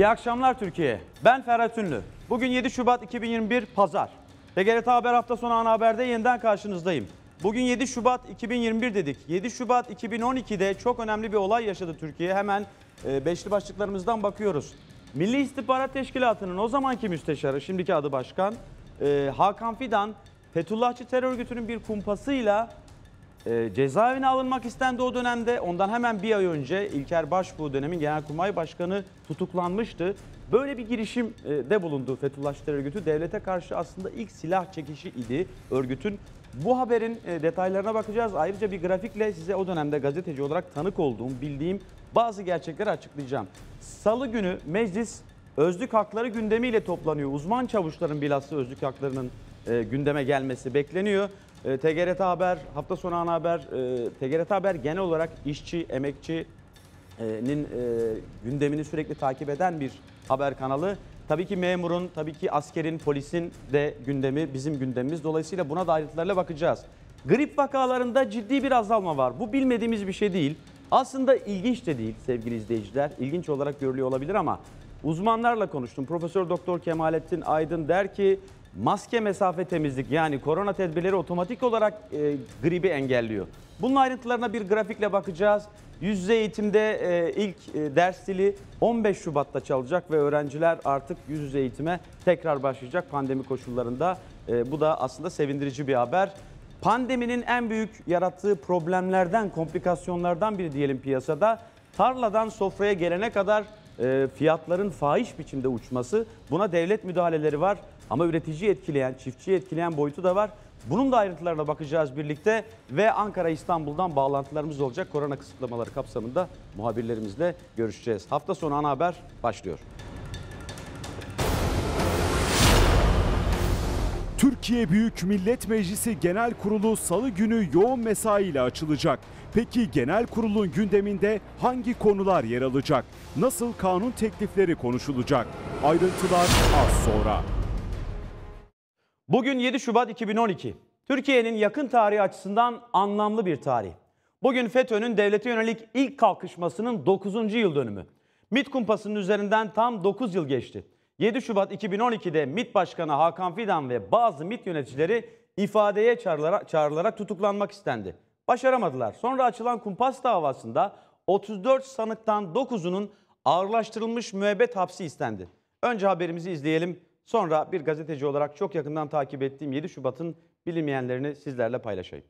İyi akşamlar Türkiye. Ben Ferhat Ünlü. Bugün 7 Şubat 2021 Pazar. TGRT Haber hafta sonu ana haberde yeniden karşınızdayım. Bugün 7 Şubat 2021 dedik. 7 Şubat 2012'de çok önemli bir olay yaşadı Türkiye. Hemen e, beşli başlıklarımızdan bakıyoruz. Milli İstihbarat Teşkilatı'nın o zamanki müsteşarı, şimdiki adı başkan, e, Hakan Fidan, Fethullahçı terör örgütünün bir kumpasıyla e, cezaevine alınmak istendi o dönemde. Ondan hemen bir ay önce İlker Başbuğ dönemin Genelkurmay Başkanı tutuklanmıştı. Böyle bir girişimde e, bulundu Fethullah Şiter Örgütü. Devlete karşı aslında ilk silah çekişi idi örgütün. Bu haberin e, detaylarına bakacağız. Ayrıca bir grafikle size o dönemde gazeteci olarak tanık olduğum, bildiğim bazı gerçekleri açıklayacağım. Salı günü meclis özlük hakları gündemiyle toplanıyor. Uzman çavuşların bilhassa özlük haklarının e, gündeme gelmesi bekleniyor. E, ee, TGRT Haber, hafta sonu ana haber, e, TGRT Haber genel olarak işçi, emekçinin e, gündemini sürekli takip eden bir haber kanalı. Tabii ki memurun, tabii ki askerin, polisin de gündemi bizim gündemimiz. Dolayısıyla buna da ayrıntılarla bakacağız. Grip vakalarında ciddi bir azalma var. Bu bilmediğimiz bir şey değil. Aslında ilginç de değil sevgili izleyiciler. İlginç olarak görülüyor olabilir ama uzmanlarla konuştum. Profesör Doktor Kemalettin Aydın der ki maske mesafe temizlik yani korona tedbirleri otomatik olarak e, gribi engelliyor. Bunun ayrıntılarına bir grafikle bakacağız. Yüz yüze eğitimde e, ilk e, ders dili 15 Şubat'ta çalacak ve öğrenciler artık yüz yüze eğitime tekrar başlayacak pandemi koşullarında. E, bu da aslında sevindirici bir haber. Pandeminin en büyük yarattığı problemlerden, komplikasyonlardan biri diyelim piyasada. Tarladan sofraya gelene kadar e, fiyatların fahiş biçimde uçması. Buna devlet müdahaleleri var. Ama üreticiyi etkileyen, çiftçiyi etkileyen boyutu da var. Bunun da ayrıntılarına bakacağız birlikte ve Ankara-İstanbul'dan bağlantılarımız olacak. Korona kısıtlamaları kapsamında muhabirlerimizle görüşeceğiz. Hafta sonu ana haber başlıyor. Türkiye Büyük Millet Meclisi Genel Kurulu salı günü yoğun mesai ile açılacak. Peki genel kurulun gündeminde hangi konular yer alacak? Nasıl kanun teklifleri konuşulacak? Ayrıntılar az sonra. Bugün 7 Şubat 2012. Türkiye'nin yakın tarihi açısından anlamlı bir tarih. Bugün FETÖ'nün devlete yönelik ilk kalkışmasının 9. yıl dönümü. MIT kumpasının üzerinden tam 9 yıl geçti. 7 Şubat 2012'de MIT Başkanı Hakan Fidan ve bazı MIT yöneticileri ifadeye çağrılara, çağrılarak tutuklanmak istendi. Başaramadılar. Sonra açılan kumpas davasında 34 sanıktan 9'unun ağırlaştırılmış müebbet hapsi istendi. Önce haberimizi izleyelim. Sonra bir gazeteci olarak çok yakından takip ettiğim 7 Şubat'ın bilinmeyenlerini sizlerle paylaşayım.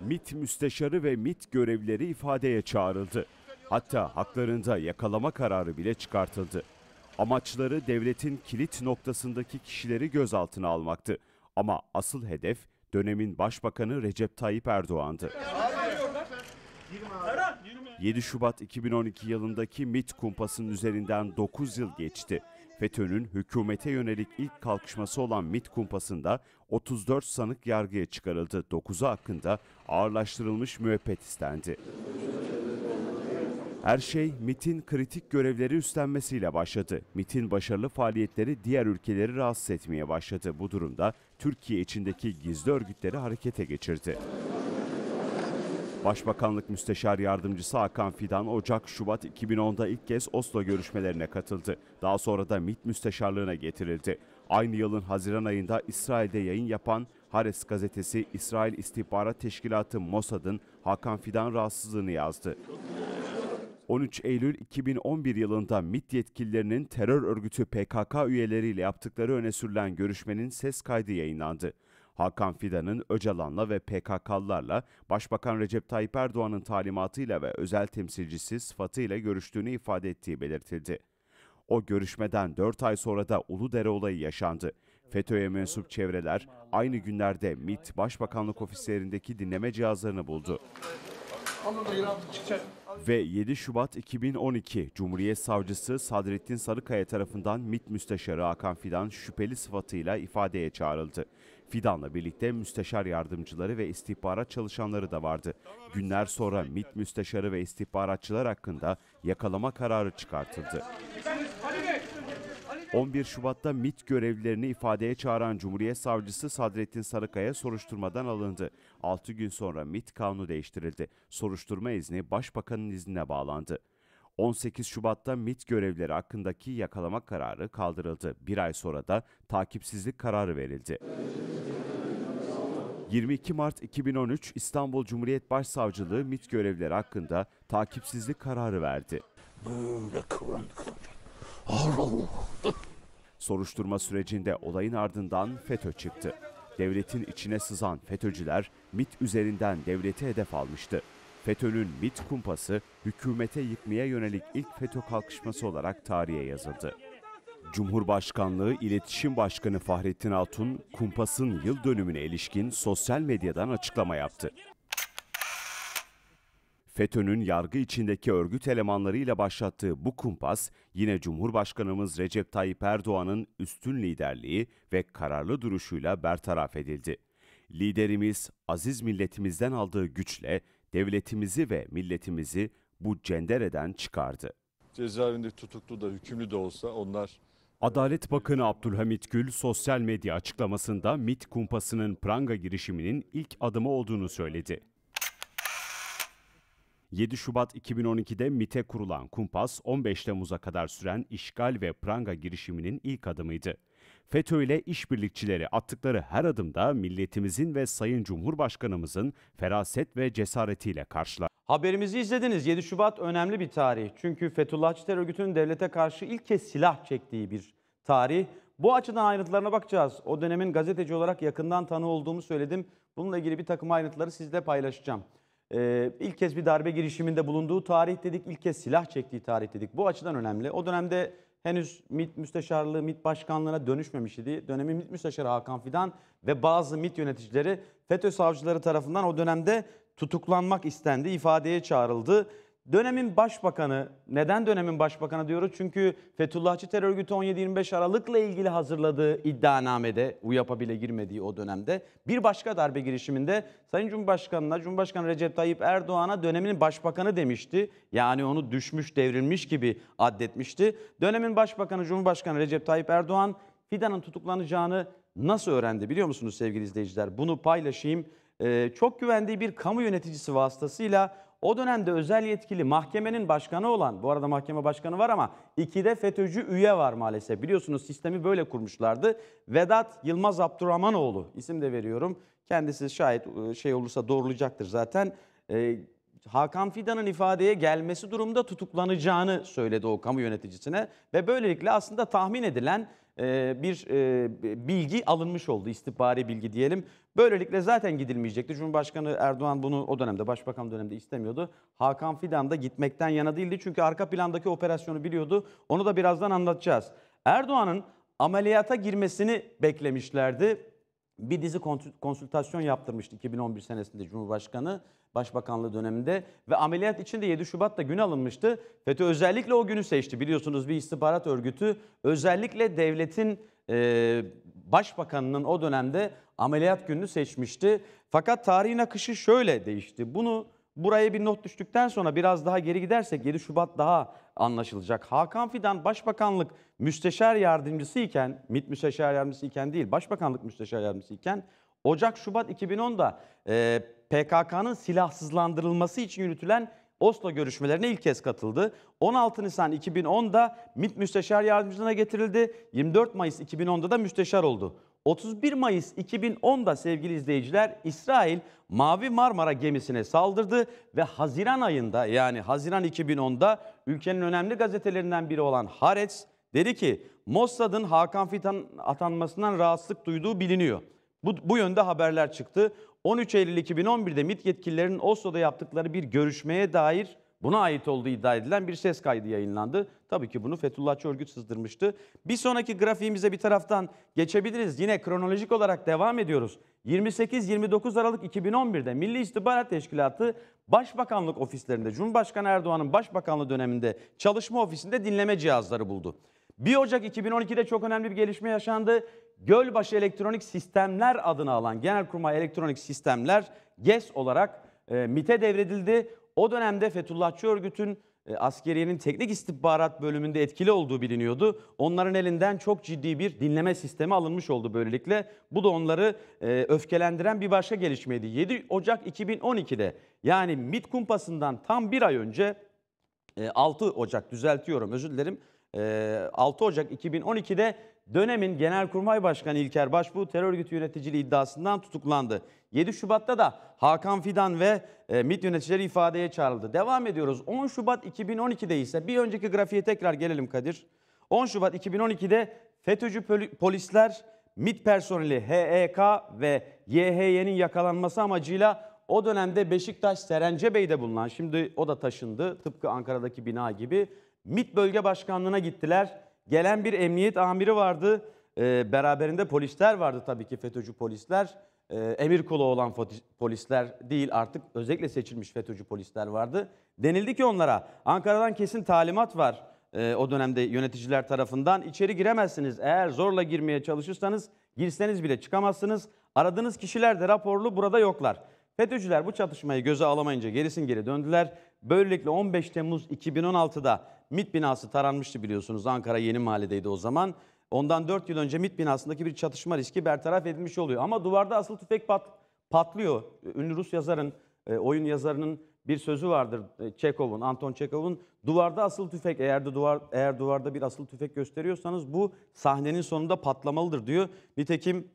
MIT müsteşarı ve MIT görevlileri ifadeye çağrıldı. Hatta haklarında yakalama kararı bile çıkartıldı. Amaçları devletin kilit noktasındaki kişileri gözaltına almaktı. Ama asıl hedef dönemin başbakanı Recep Tayyip Erdoğan'dı. Abi, abi, abi. 7 Şubat 2012 yılındaki MIT kumpasının üzerinden 9 yıl geçti. FETÖ'nün hükümete yönelik ilk kalkışması olan MIT kumpasında 34 sanık yargıya çıkarıldı. 9'u hakkında ağırlaştırılmış müebbet istendi. Her şey MIT'in kritik görevleri üstlenmesiyle başladı. MIT'in başarılı faaliyetleri diğer ülkeleri rahatsız etmeye başladı. Bu durumda Türkiye içindeki gizli örgütleri harekete geçirdi. Başbakanlık Müsteşar Yardımcısı Hakan Fidan Ocak-Şubat 2010'da ilk kez Oslo görüşmelerine katıldı. Daha sonra da MİT Müsteşarlığına getirildi. Aynı yılın Haziran ayında İsrail'de yayın yapan Hares gazetesi İsrail İstihbarat Teşkilatı Mossad'ın Hakan Fidan rahatsızlığını yazdı. 13 Eylül 2011 yılında MIT yetkililerinin terör örgütü PKK üyeleriyle yaptıkları öne sürülen görüşmenin ses kaydı yayınlandı. Hakan Fidan'ın Öcalan'la ve PKK'larla Başbakan Recep Tayyip Erdoğan'ın talimatıyla ve özel temsilcisi sıfatıyla görüştüğünü ifade ettiği belirtildi. O görüşmeden 4 ay sonra da Uludere olayı yaşandı. FETÖ'ye mensup çevreler aynı günlerde MIT Başbakanlık ofislerindeki dinleme cihazlarını buldu. Ve 7 Şubat 2012 Cumhuriyet Savcısı Sadrettin Sarıkaya tarafından Mit Müsteşarı Hakan Fidan şüpheli sıfatıyla ifadeye çağrıldı. Fidan'la birlikte müsteşar yardımcıları ve istihbarat çalışanları da vardı. Günler sonra MİT müsteşarı ve istihbaratçılar hakkında yakalama kararı çıkartıldı. 11 Şubat'ta MIT görevlilerini ifadeye çağıran Cumhuriyet Savcısı Sadrettin Sarıkaya soruşturmadan alındı. 6 gün sonra MIT kanunu değiştirildi. Soruşturma izni Başbakan'ın iznine bağlandı. 18 Şubat'ta MIT görevlileri hakkındaki yakalama kararı kaldırıldı. Bir ay sonra da takipsizlik kararı verildi. 22 Mart 2013 İstanbul Cumhuriyet Başsavcılığı MIT görevlileri hakkında takipsizlik kararı verdi. Böyle Soruşturma sürecinde olayın ardından FETÖ çıktı. Devletin içine sızan FETÖ'cüler MIT üzerinden devleti hedef almıştı. FETÖ'nün MIT kumpası hükümete yıkmaya yönelik ilk FETÖ kalkışması olarak tarihe yazıldı. Cumhurbaşkanlığı İletişim Başkanı Fahrettin Altun, kumpasın yıl dönümüne ilişkin sosyal medyadan açıklama yaptı. FETÖ'nün yargı içindeki örgüt elemanlarıyla başlattığı bu kumpas, yine Cumhurbaşkanımız Recep Tayyip Erdoğan'ın üstün liderliği ve kararlı duruşuyla bertaraf edildi. Liderimiz, aziz milletimizden aldığı güçle devletimizi ve milletimizi bu cendereden çıkardı. Cezaevinde tutuklu da hükümlü de olsa onlar Adalet Bakanı Abdülhamit Gül sosyal medya açıklamasında MIT kumpasının pranga girişiminin ilk adımı olduğunu söyledi. 7 Şubat 2012'de MIT'e kurulan kumpas 15 Temmuz'a kadar süren işgal ve pranga girişiminin ilk adımıydı. FETÖ ile işbirlikçileri attıkları her adımda milletimizin ve Sayın Cumhurbaşkanımızın feraset ve cesaretiyle karşılar. Haberimizi izlediniz. 7 Şubat önemli bir tarih. Çünkü Fethullahçı terör örgütünün devlete karşı ilk kez silah çektiği bir tarih. Bu açıdan ayrıntılarına bakacağız. O dönemin gazeteci olarak yakından tanı olduğumu söyledim. Bununla ilgili bir takım ayrıntıları sizle paylaşacağım. Ee, ilk kez bir darbe girişiminde bulunduğu tarih dedik. İlk kez silah çektiği tarih dedik. Bu açıdan önemli. O dönemde henüz MİT müsteşarlığı, MİT başkanlığına dönüşmemiş idi. Dönemi MİT müsteşarı Hakan Fidan ve bazı MİT yöneticileri FETÖ savcıları tarafından o dönemde tutuklanmak istendi, ifadeye çağrıldı. Dönemin başbakanı, neden dönemin başbakanı diyoruz? Çünkü Fethullahçı terör örgütü 17-25 Aralık'la ilgili hazırladığı iddianamede, UYAP'a bile girmediği o dönemde, bir başka darbe girişiminde Sayın Cumhurbaşkanı'na, Cumhurbaşkanı Recep Tayyip Erdoğan'a dönemin başbakanı demişti. Yani onu düşmüş, devrilmiş gibi addetmişti. Dönemin başbakanı Cumhurbaşkanı Recep Tayyip Erdoğan, Fidan'ın tutuklanacağını nasıl öğrendi biliyor musunuz sevgili izleyiciler? Bunu paylaşayım. Ee, çok güvendiği bir kamu yöneticisi vasıtasıyla o dönemde özel yetkili mahkemenin başkanı olan, bu arada mahkeme başkanı var ama ikide FETÖ'cü üye var maalesef. Biliyorsunuz sistemi böyle kurmuşlardı. Vedat Yılmaz Abdurrahmanoğlu isim de veriyorum. Kendisi şayet e, şey olursa doğrulacaktır zaten. Ee, Hakan Fidan'ın ifadeye gelmesi durumda tutuklanacağını söyledi o kamu yöneticisine. Ve böylelikle aslında tahmin edilen e, bir e, bilgi alınmış oldu, istihbari bilgi diyelim. Böylelikle zaten gidilmeyecekti. Cumhurbaşkanı Erdoğan bunu o dönemde, başbakan döneminde istemiyordu. Hakan Fidan da gitmekten yana değildi çünkü arka plandaki operasyonu biliyordu. Onu da birazdan anlatacağız. Erdoğan'ın ameliyata girmesini beklemişlerdi. Bir dizi konsültasyon yaptırmıştı 2011 senesinde Cumhurbaşkanı. Başbakanlığı döneminde ve ameliyat için de 7 Şubat'ta gün alınmıştı. FETÖ özellikle o günü seçti. Biliyorsunuz bir istihbarat örgütü özellikle devletin e, başbakanının o dönemde ameliyat gününü seçmişti. Fakat tarihin akışı şöyle değişti. Bunu buraya bir not düştükten sonra biraz daha geri gidersek 7 Şubat daha anlaşılacak. Hakan Fidan Başbakanlık Müsteşar Yardımcısı iken, MİT Müsteşar Yardımcısı iken değil, Başbakanlık Müsteşar Yardımcısı iken Ocak-Şubat 2010'da e, PKK'nın silahsızlandırılması için yürütülen Oslo görüşmelerine ilk kez katıldı. 16 Nisan 2010'da MİT Müsteşar Yardımcılığına getirildi. 24 Mayıs 2010'da da müsteşar oldu. 31 Mayıs 2010'da sevgili izleyiciler İsrail Mavi Marmara gemisine saldırdı ve Haziran ayında yani Haziran 2010'da ülkenin önemli gazetelerinden biri olan Haaretz dedi ki Mossad'ın Hakan Fidan atanmasından rahatsızlık duyduğu biliniyor. Bu, bu yönde haberler çıktı. 13 Eylül 2011'de MİT yetkililerinin Oslo'da yaptıkları bir görüşmeye dair buna ait olduğu iddia edilen bir ses kaydı yayınlandı. Tabii ki bunu Fethullahçı örgüt sızdırmıştı. Bir sonraki grafiğimize bir taraftan geçebiliriz. Yine kronolojik olarak devam ediyoruz. 28-29 Aralık 2011'de Milli İstihbarat Teşkilatı Başbakanlık ofislerinde Cumhurbaşkanı Erdoğan'ın başbakanlığı döneminde çalışma ofisinde dinleme cihazları buldu. 1 Ocak 2012'de çok önemli bir gelişme yaşandı. Gölbaşı Elektronik Sistemler adını alan Genelkurmay Elektronik Sistemler GES olarak e, MIT'e devredildi. O dönemde Fethullahçı örgütün e, askeriyenin teknik istihbarat bölümünde etkili olduğu biliniyordu. Onların elinden çok ciddi bir dinleme sistemi alınmış oldu böylelikle. Bu da onları e, öfkelendiren bir başka gelişmeydi. 7 Ocak 2012'de yani MIT kumpasından tam bir ay önce e, 6 Ocak düzeltiyorum özür dilerim. E, 6 Ocak 2012'de dönemin Genelkurmay Başkanı İlker Başbuğ terör örgütü yöneticiliği iddiasından tutuklandı. 7 Şubat'ta da Hakan Fidan ve e, MİT yöneticileri ifadeye çağrıldı. Devam ediyoruz. 10 Şubat 2012'de ise bir önceki grafiğe tekrar gelelim Kadir. 10 Şubat 2012'de FETÖ'cü polisler MİT personeli HEK ve YHY'nin yakalanması amacıyla o dönemde Beşiktaş Serence Bey'de bulunan, şimdi o da taşındı tıpkı Ankara'daki bina gibi, MİT Bölge Başkanlığı'na gittiler. Gelen bir emniyet amiri vardı. E, beraberinde polisler vardı tabii ki FETÖ'cü polisler. E, emir kulu olan polisler değil artık özellikle seçilmiş FETÖ'cü polisler vardı. Denildi ki onlara Ankara'dan kesin talimat var e, o dönemde yöneticiler tarafından. içeri giremezsiniz eğer zorla girmeye çalışırsanız girseniz bile çıkamazsınız. Aradığınız kişiler de raporlu burada yoklar. FETÖ'cüler bu çatışmayı göze alamayınca gerisin geri döndüler. Böylelikle 15 Temmuz 2016'da MIT binası taranmıştı biliyorsunuz. Ankara Yeni Mahalle'deydi o zaman. Ondan 4 yıl önce MIT binasındaki bir çatışma riski bertaraf edilmiş oluyor. Ama duvarda asıl tüfek pat, patlıyor. Ünlü Rus yazarın, e, oyun yazarının bir sözü vardır e, Çekov'un, Anton Çekov'un. Duvarda asıl tüfek eğer de duvar eğer duvarda bir asıl tüfek gösteriyorsanız bu sahnenin sonunda patlamalıdır diyor. Nitekim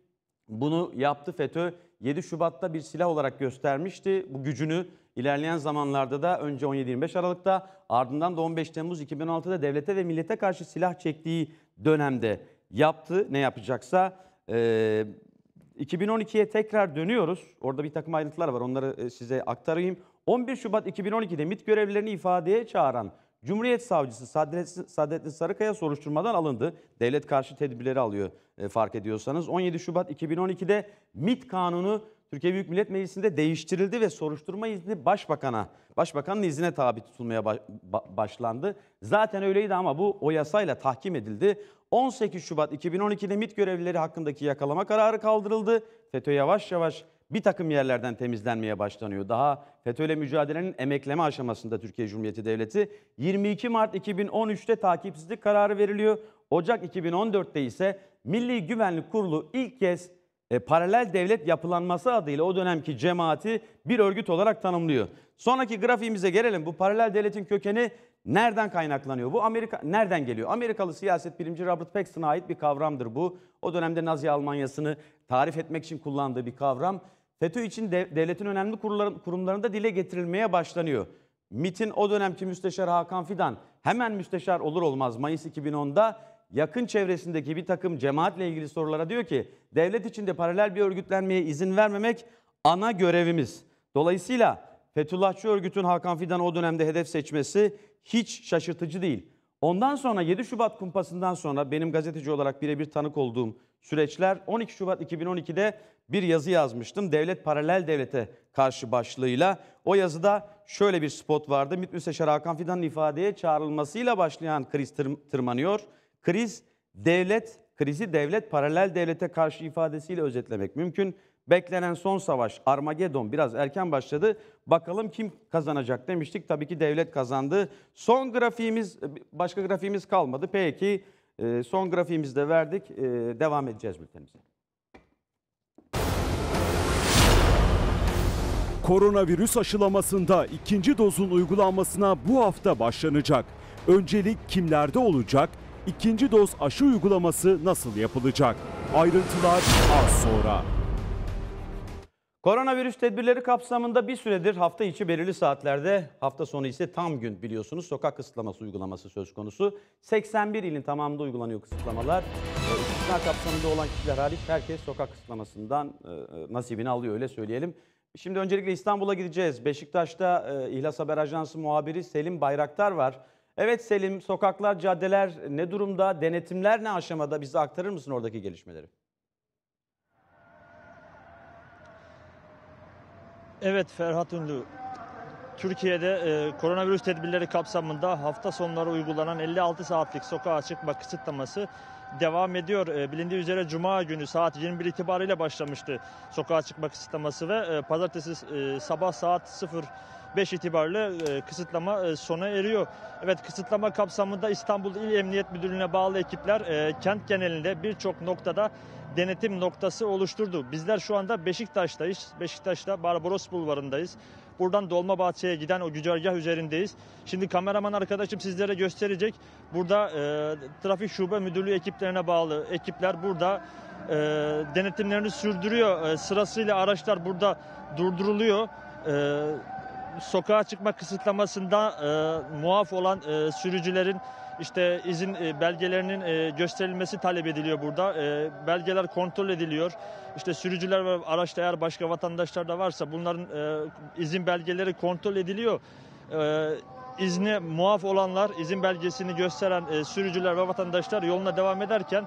bunu yaptı FETÖ 7 Şubat'ta bir silah olarak göstermişti bu gücünü İlerleyen zamanlarda da önce 17-25 Aralık'ta ardından da 15 Temmuz 2016'da devlete ve millete karşı silah çektiği dönemde yaptı. Ne yapacaksa e, 2012'ye tekrar dönüyoruz. Orada bir takım ayrıntılar var onları size aktarayım. 11 Şubat 2012'de MIT görevlilerini ifadeye çağıran Cumhuriyet Savcısı Saadettin Sarıkaya soruşturmadan alındı. Devlet karşı tedbirleri alıyor fark ediyorsanız. 17 Şubat 2012'de MIT kanunu Türkiye Büyük Millet Meclisi'nde değiştirildi ve soruşturma izni başbakana, başbakanın iznine tabi tutulmaya başlandı. Zaten öyleydi ama bu o yasayla tahkim edildi. 18 Şubat 2012'de MIT görevlileri hakkındaki yakalama kararı kaldırıldı. FETÖ yavaş yavaş bir takım yerlerden temizlenmeye başlanıyor. Daha FETÖ'yle mücadelenin emekleme aşamasında Türkiye Cumhuriyeti Devleti 22 Mart 2013'te takipsizlik kararı veriliyor. Ocak 2014'te ise Milli Güvenlik Kurulu ilk kez e, paralel devlet yapılanması adıyla o dönemki cemaati bir örgüt olarak tanımlıyor. Sonraki grafiğimize gelelim. Bu paralel devletin kökeni nereden kaynaklanıyor? Bu Amerika nereden geliyor? Amerikalı siyaset bilimci Robert Paxton'a ait bir kavramdır bu. O dönemde Nazi Almanyası'nı tarif etmek için kullandığı bir kavram. FETÖ için de, devletin önemli kurumların, kurumlarında dile getirilmeye başlanıyor. MIT'in o dönemki müsteşar Hakan Fidan hemen müsteşar olur olmaz Mayıs 2010'da yakın çevresindeki bir takım cemaatle ilgili sorulara diyor ki devlet içinde paralel bir örgütlenmeye izin vermemek ana görevimiz. Dolayısıyla Fethullahçı örgütün Hakan Fidan o dönemde hedef seçmesi hiç şaşırtıcı değil. Ondan sonra 7 Şubat kumpasından sonra benim gazeteci olarak birebir tanık olduğum süreçler 12 Şubat 2012'de bir yazı yazmıştım. Devlet paralel devlete karşı başlığıyla. O yazıda şöyle bir spot vardı. MİT Müsteşarı Hakan Fidan'ın ifadeye çağrılmasıyla başlayan kriz tırmanıyor. Kriz devlet krizi devlet paralel devlete karşı ifadesiyle özetlemek mümkün. Beklenen son savaş Armagedon biraz erken başladı. Bakalım kim kazanacak demiştik. Tabii ki devlet kazandı. Son grafiğimiz başka grafiğimiz kalmadı. Peki e, son grafiğimizi de verdik. E, devam edeceğiz bültenimize. Koronavirüs aşılamasında ikinci dozun uygulanmasına bu hafta başlanacak. Öncelik kimlerde olacak? ikinci doz aşı uygulaması nasıl yapılacak? Ayrıntılar az sonra. Koronavirüs tedbirleri kapsamında bir süredir hafta içi belirli saatlerde, hafta sonu ise tam gün biliyorsunuz sokak kısıtlaması uygulaması söz konusu. 81 ilin tamamında uygulanıyor kısıtlamalar. E, istisna kapsamında olan kişiler hariç herkes sokak kısıtlamasından e, e, nasibini alıyor öyle söyleyelim. Şimdi öncelikle İstanbul'a gideceğiz. Beşiktaş'ta İhlas Haber Ajansı muhabiri Selim Bayraktar var. Evet Selim, sokaklar, caddeler ne durumda, denetimler ne aşamada? Bize aktarır mısın oradaki gelişmeleri? Evet Ferhat Ünlü, Türkiye'de e, koronavirüs tedbirleri kapsamında hafta sonları uygulanan 56 saatlik sokağa çıkma kısıtlaması devam ediyor. E, bilindiği üzere Cuma günü saat 21 itibariyle başlamıştı sokağa çıkma kısıtlaması ve e, pazartesi e, sabah saat 0 5 itibarlı e, kısıtlama e, sona eriyor. Evet kısıtlama kapsamında İstanbul İl Emniyet Müdürlüğü'ne bağlı ekipler e, kent genelinde birçok noktada denetim noktası oluşturdu. Bizler şu anda Beşiktaş'tayız. Beşiktaş'ta Barbaros Bulvarı'ndayız. Buradan Dolmabahçe'ye giden o güzergah üzerindeyiz. Şimdi kameraman arkadaşım sizlere gösterecek. Burada e, Trafik Şube Müdürlüğü ekiplerine bağlı ekipler burada e, denetimlerini sürdürüyor. E, sırasıyla araçlar burada durduruluyor. E, sokağa çıkma kısıtlamasında e, muaf olan e, sürücülerin işte izin e, belgelerinin e, gösterilmesi talep ediliyor burada. E, belgeler kontrol ediliyor. İşte sürücüler ve araçta eğer başka vatandaşlar da varsa bunların e, izin belgeleri kontrol ediliyor. E, izni muaf olanlar, izin belgesini gösteren e, sürücüler ve vatandaşlar yoluna devam ederken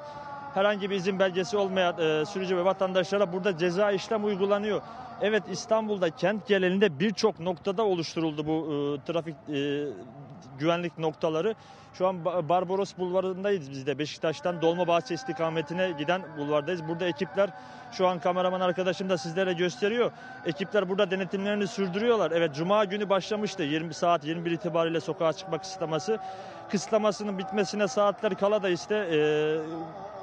herhangi bir izin belgesi olmayan e, sürücü ve vatandaşlara burada ceza işlem uygulanıyor. Evet İstanbul'da kent genelinde birçok noktada oluşturuldu bu e, trafik e, güvenlik noktaları. Şu an Barbaros Bulvarı'ndayız biz de. Beşiktaş'tan Dolmabahçe istikametine giden bulvardayız. Burada ekipler şu an kameraman arkadaşım da sizlere gösteriyor. Ekipler burada denetimlerini sürdürüyorlar. Evet Cuma günü başlamıştı 20 saat 21 itibariyle sokağa çıkmak istemesi kısıtlamasının bitmesine saatler kala da işte e,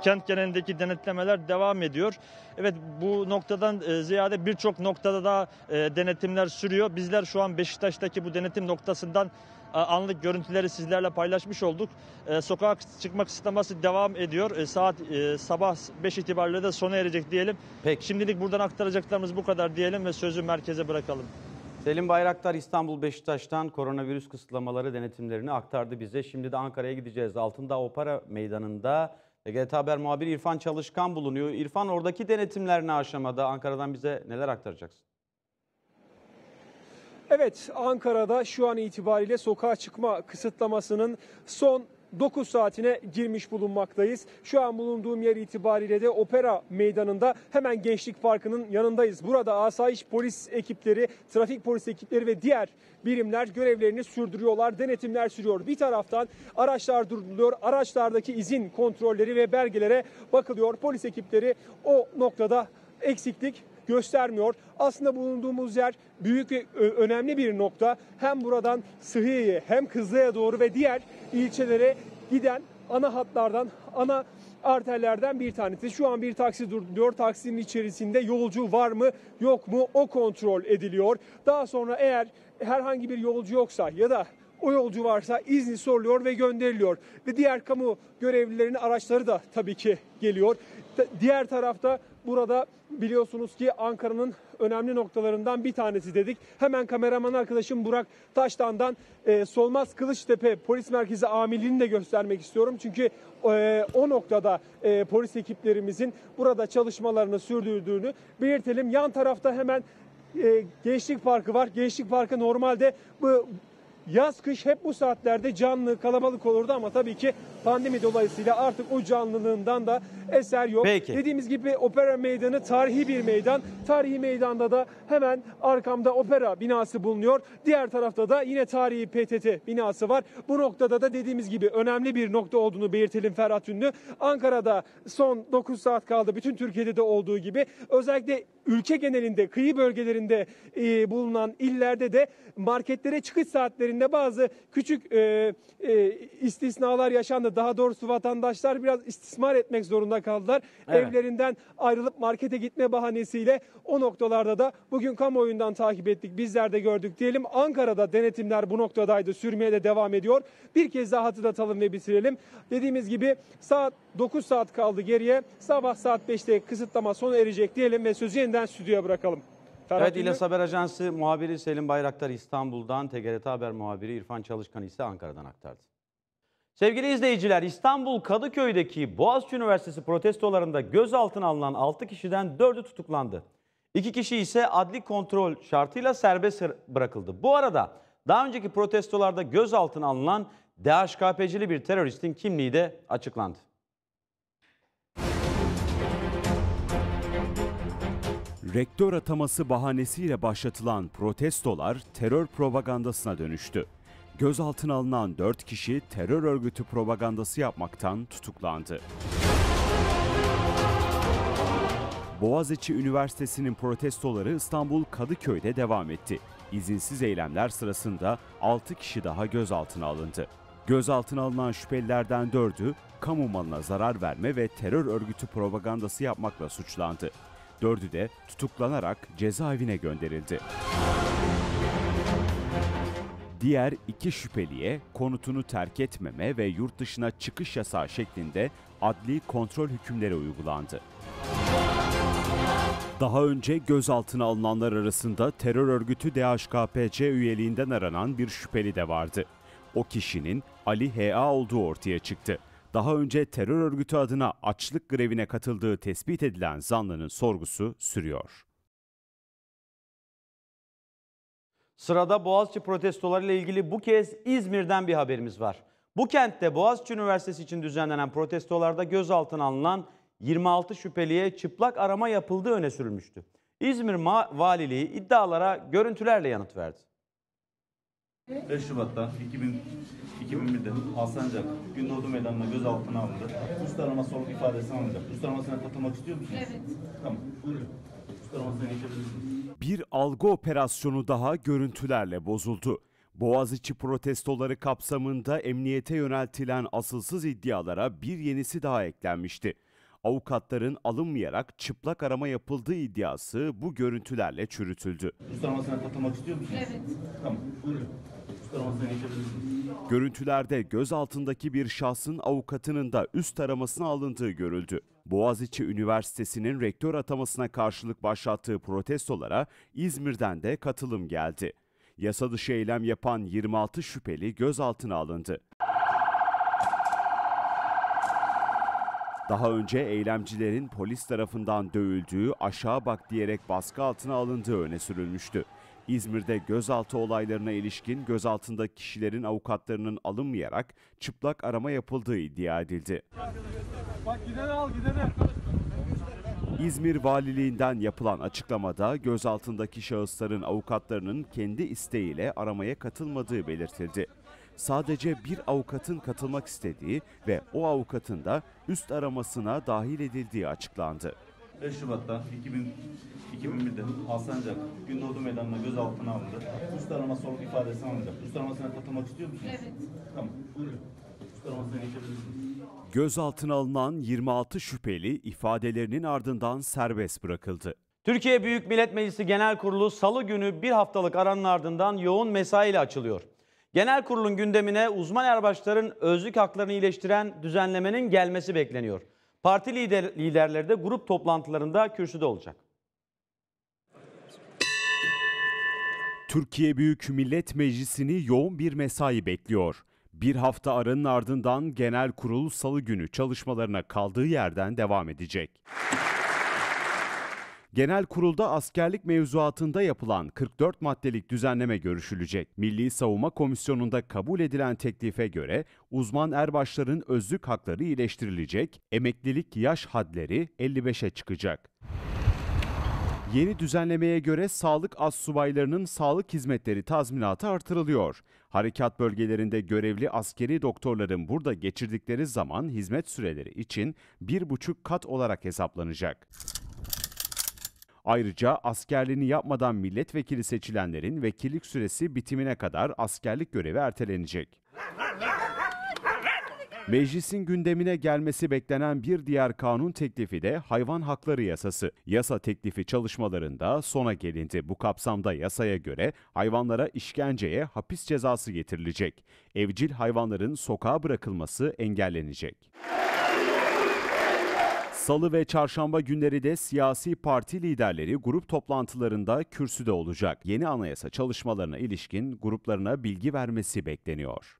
kent genelindeki denetlemeler devam ediyor. Evet bu noktadan e, ziyade birçok noktada da e, denetimler sürüyor. Bizler şu an Beşiktaş'taki bu denetim noktasından e, anlık görüntüleri sizlerle paylaşmış olduk. E, sokağa çıkma kısıtlaması devam ediyor. E, saat e, sabah 5 itibariyle de sona erecek diyelim. Peki. Şimdilik buradan aktaracaklarımız bu kadar diyelim ve sözü merkeze bırakalım. Selim Bayraktar İstanbul Beşiktaş'tan koronavirüs kısıtlamaları denetimlerini aktardı bize. Şimdi de Ankara'ya gideceğiz. Altında Opera Meydanı'nda TGT Haber muhabiri İrfan Çalışkan bulunuyor. İrfan oradaki denetimler ne aşamada? Ankara'dan bize neler aktaracaksın? Evet Ankara'da şu an itibariyle sokağa çıkma kısıtlamasının son 9 saatine girmiş bulunmaktayız. Şu an bulunduğum yer itibariyle de Opera Meydanı'nda hemen Gençlik Parkı'nın yanındayız. Burada asayiş polis ekipleri, trafik polis ekipleri ve diğer birimler görevlerini sürdürüyorlar. Denetimler sürüyor. Bir taraftan araçlar duruluyor, Araçlardaki izin kontrolleri ve belgelere bakılıyor. Polis ekipleri o noktada eksiklik göstermiyor. Aslında bulunduğumuz yer büyük ve önemli bir nokta. Hem buradan Sıhhiye'ye hem Kızılay'a doğru ve diğer ilçelere giden ana hatlardan, ana arterlerden bir tanesi. Şu an bir taksi durduruyor. Taksinin içerisinde yolcu var mı yok mu o kontrol ediliyor. Daha sonra eğer herhangi bir yolcu yoksa ya da o yolcu varsa izni soruluyor ve gönderiliyor. Ve diğer kamu görevlilerinin araçları da tabii ki geliyor. Diğer tarafta burada biliyorsunuz ki Ankara'nın önemli noktalarından bir tanesi dedik. Hemen kameraman arkadaşım Burak Taştan'dan e, Solmaz Kılıçtepe Polis Merkezi amilini de göstermek istiyorum. Çünkü e, o noktada e, polis ekiplerimizin burada çalışmalarını sürdürdüğünü belirtelim. Yan tarafta hemen e, Gençlik Parkı var. Gençlik Parkı normalde bu Yaz kış hep bu saatlerde canlı kalabalık olurdu ama tabii ki pandemi dolayısıyla artık o canlılığından da eser yok. Peki. Dediğimiz gibi opera meydanı tarihi bir meydan. Tarihi meydanda da hemen arkamda opera binası bulunuyor. Diğer tarafta da yine tarihi PTT binası var. Bu noktada da dediğimiz gibi önemli bir nokta olduğunu belirtelim Ferhat Ünlü. Ankara'da son 9 saat kaldı. Bütün Türkiye'de de olduğu gibi özellikle ülke genelinde kıyı bölgelerinde e, bulunan illerde de marketlere çıkış saatlerinde bazı küçük e, e, istisnalar yaşandı. Daha doğrusu vatandaşlar biraz istismar etmek zorunda kaldılar. Evet. Evlerinden ayrılıp markete gitme bahanesiyle o noktalarda da bugün kamuoyundan takip ettik. Bizler de gördük diyelim. Ankara'da denetimler bu noktadaydı. Sürmeye de devam ediyor. Bir kez daha hatırlatalım ve bitirelim. Dediğimiz gibi saat 9 saat kaldı geriye. Sabah saat 5'te kısıtlama sona erecek diyelim ve sözü yeniden stüdyoya bırakalım. Ferhat evet İles Haber Ajansı muhabiri Selim Bayraktar İstanbul'dan, TGRT Haber muhabiri İrfan Çalışkan ise Ankara'dan aktardı. Sevgili izleyiciler, İstanbul Kadıköy'deki Boğaziçi Üniversitesi protestolarında gözaltına alınan 6 kişiden 4'ü tutuklandı. 2 kişi ise adli kontrol şartıyla serbest bırakıldı. Bu arada daha önceki protestolarda gözaltına alınan DHKPC'li bir teröristin kimliği de açıklandı. rektör ataması bahanesiyle başlatılan protestolar terör propagandasına dönüştü. Gözaltına alınan 4 kişi terör örgütü propagandası yapmaktan tutuklandı. Boğaziçi Üniversitesi'nin protestoları İstanbul Kadıköy'de devam etti. İzinsiz eylemler sırasında 6 kişi daha gözaltına alındı. Gözaltına alınan şüphelilerden dördü kamu malına zarar verme ve terör örgütü propagandası yapmakla suçlandı. Dördü de tutuklanarak cezaevine gönderildi. Diğer iki şüpheliye konutunu terk etmeme ve yurt dışına çıkış yasağı şeklinde adli kontrol hükümleri uygulandı. Daha önce gözaltına alınanlar arasında terör örgütü DHKPC üyeliğinden aranan bir şüpheli de vardı. O kişinin Ali H.A. olduğu ortaya çıktı. Daha önce terör örgütü adına açlık grevine katıldığı tespit edilen zanlının sorgusu sürüyor. Sırada Boğaziçi protestolarıyla ilgili bu kez İzmir'den bir haberimiz var. Bu kentte Boğaziçi Üniversitesi için düzenlenen protestolarda gözaltına alınan 26 şüpheliye çıplak arama yapıldığı öne sürülmüştü. İzmir Valiliği iddialara görüntülerle yanıt verdi. 5 Şubat'ta 2000, 2001'de Alsancak Gündoğdu Meydanı'na gözaltına alındı. Üst araması olup ifadesini alınacak. Üst aramasına katılmak istiyor musunuz? Evet. Tamam. Buyurun. Üst aramasına geçebilirsiniz. Bir algı operasyonu daha görüntülerle bozuldu. Boğaziçi protestoları kapsamında emniyete yöneltilen asılsız iddialara bir yenisi daha eklenmişti. Avukatların alınmayarak çıplak arama yapıldığı iddiası bu görüntülerle çürütüldü. Ustaramasına katılmak istiyor musunuz? Evet. Tamam buyurun. Görüntülerde göz altındaki bir şahsın avukatının da üst taramasına alındığı görüldü. Boğaziçi Üniversitesi'nin rektör atamasına karşılık başlattığı protestolara İzmir'den de katılım geldi. Yasa dışı eylem yapan 26 şüpheli gözaltına alındı. Daha önce eylemcilerin polis tarafından dövüldüğü, aşağı bak diyerek baskı altına alındığı öne sürülmüştü. İzmir'de gözaltı olaylarına ilişkin gözaltında kişilerin avukatlarının alınmayarak çıplak arama yapıldığı iddia edildi. Bak gidene al gidene. İzmir Valiliğinden yapılan açıklamada gözaltındaki şahısların avukatlarının kendi isteğiyle aramaya katılmadığı belirtildi sadece bir avukatın katılmak istediği ve o avukatın da üst aramasına dahil edildiği açıklandı. 5 Şubat'ta 2000, 2001'de Alsancak Gündoğdu Meydanı'na gözaltına alındı. Üst arama sorgu ifadesini alınacak. Üst aramasına katılmak istiyor musunuz? Evet. Tamam. Buyurun. Üst Gözaltına alınan 26 şüpheli ifadelerinin ardından serbest bırakıldı. Türkiye Büyük Millet Meclisi Genel Kurulu salı günü bir haftalık aranın ardından yoğun mesaiyle açılıyor. Genel Kurul'un gündemine uzman erbaşların özlük haklarını iyileştiren düzenlemenin gelmesi bekleniyor. Parti lider, liderleri de grup toplantılarında kürsüde olacak. Türkiye Büyük Millet Meclisi'ni yoğun bir mesai bekliyor. Bir hafta aranın ardından genel kurul salı günü çalışmalarına kaldığı yerden devam edecek. Genel kurulda askerlik mevzuatında yapılan 44 maddelik düzenleme görüşülecek. Milli Savunma Komisyonu'nda kabul edilen teklife göre uzman erbaşların özlük hakları iyileştirilecek, emeklilik yaş hadleri 55'e çıkacak. Yeni düzenlemeye göre sağlık astsubaylarının sağlık hizmetleri tazminatı artırılıyor. Harekat bölgelerinde görevli askeri doktorların burada geçirdikleri zaman hizmet süreleri için bir buçuk kat olarak hesaplanacak. Ayrıca askerliğini yapmadan milletvekili seçilenlerin vekillik süresi bitimine kadar askerlik görevi ertelenecek. Meclisin gündemine gelmesi beklenen bir diğer kanun teklifi de hayvan hakları yasası. Yasa teklifi çalışmalarında sona gelindi. Bu kapsamda yasaya göre hayvanlara işkenceye hapis cezası getirilecek. Evcil hayvanların sokağa bırakılması engellenecek. Salı ve çarşamba günleri de siyasi parti liderleri grup toplantılarında kürsüde olacak. Yeni anayasa çalışmalarına ilişkin gruplarına bilgi vermesi bekleniyor.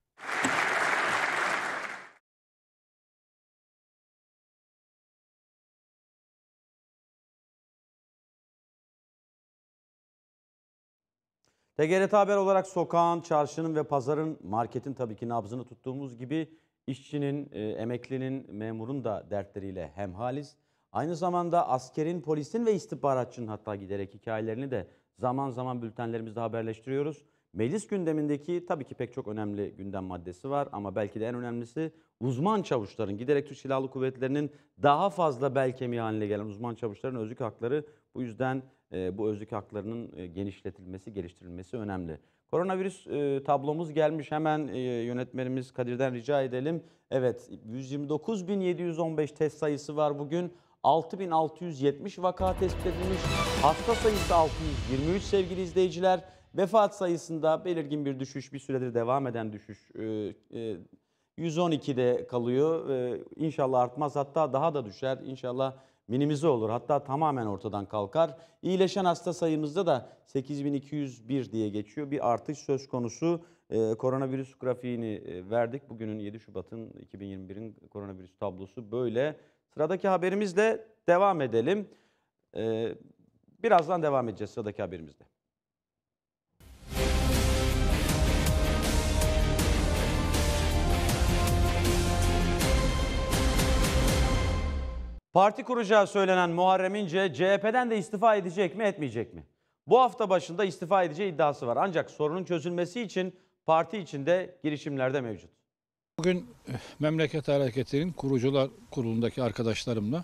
TGRT Haber olarak sokağın, çarşının ve pazarın, marketin tabii ki nabzını tuttuğumuz gibi İşçinin, e, emeklinin, memurun da dertleriyle hemhaliz. Aynı zamanda askerin, polisin ve istihbaratçının hatta giderek hikayelerini de zaman zaman bültenlerimizde haberleştiriyoruz. Meclis gündemindeki tabii ki pek çok önemli gündem maddesi var ama belki de en önemlisi uzman çavuşların giderek Türk Silahlı Kuvvetleri'nin daha fazla bel kemiği haline gelen uzman çavuşların özlük hakları bu yüzden e, bu özlük haklarının e, genişletilmesi, geliştirilmesi önemli. Koronavirüs e, tablomuz gelmiş. Hemen e, yönetmenimiz Kadir'den rica edelim. Evet 129.715 test sayısı var bugün. 6.670 vaka tespit edilmiş. Hasta sayısı 623 sevgili izleyiciler. Vefat sayısında belirgin bir düşüş, bir süredir devam eden düşüş e, e, 112'de kalıyor. E, inşallah artmaz hatta daha da düşer. İnşallah minimize olur hatta tamamen ortadan kalkar. İyileşen hasta sayımızda da 8201 diye geçiyor. Bir artış söz konusu. Ee, koronavirüs grafiğini e, verdik. Bugünün 7 Şubat'ın 2021'in koronavirüs tablosu böyle. Sıradaki haberimizle devam edelim. Ee, birazdan devam edeceğiz sıradaki haberimizle. Parti kuracağı söylenen Muharrem İnce CHP'den de istifa edecek mi etmeyecek mi? Bu hafta başında istifa edeceği iddiası var. Ancak sorunun çözülmesi için parti içinde girişimlerde mevcut. Bugün eh, Memleket Hareketi'nin kurucular kurulundaki arkadaşlarımla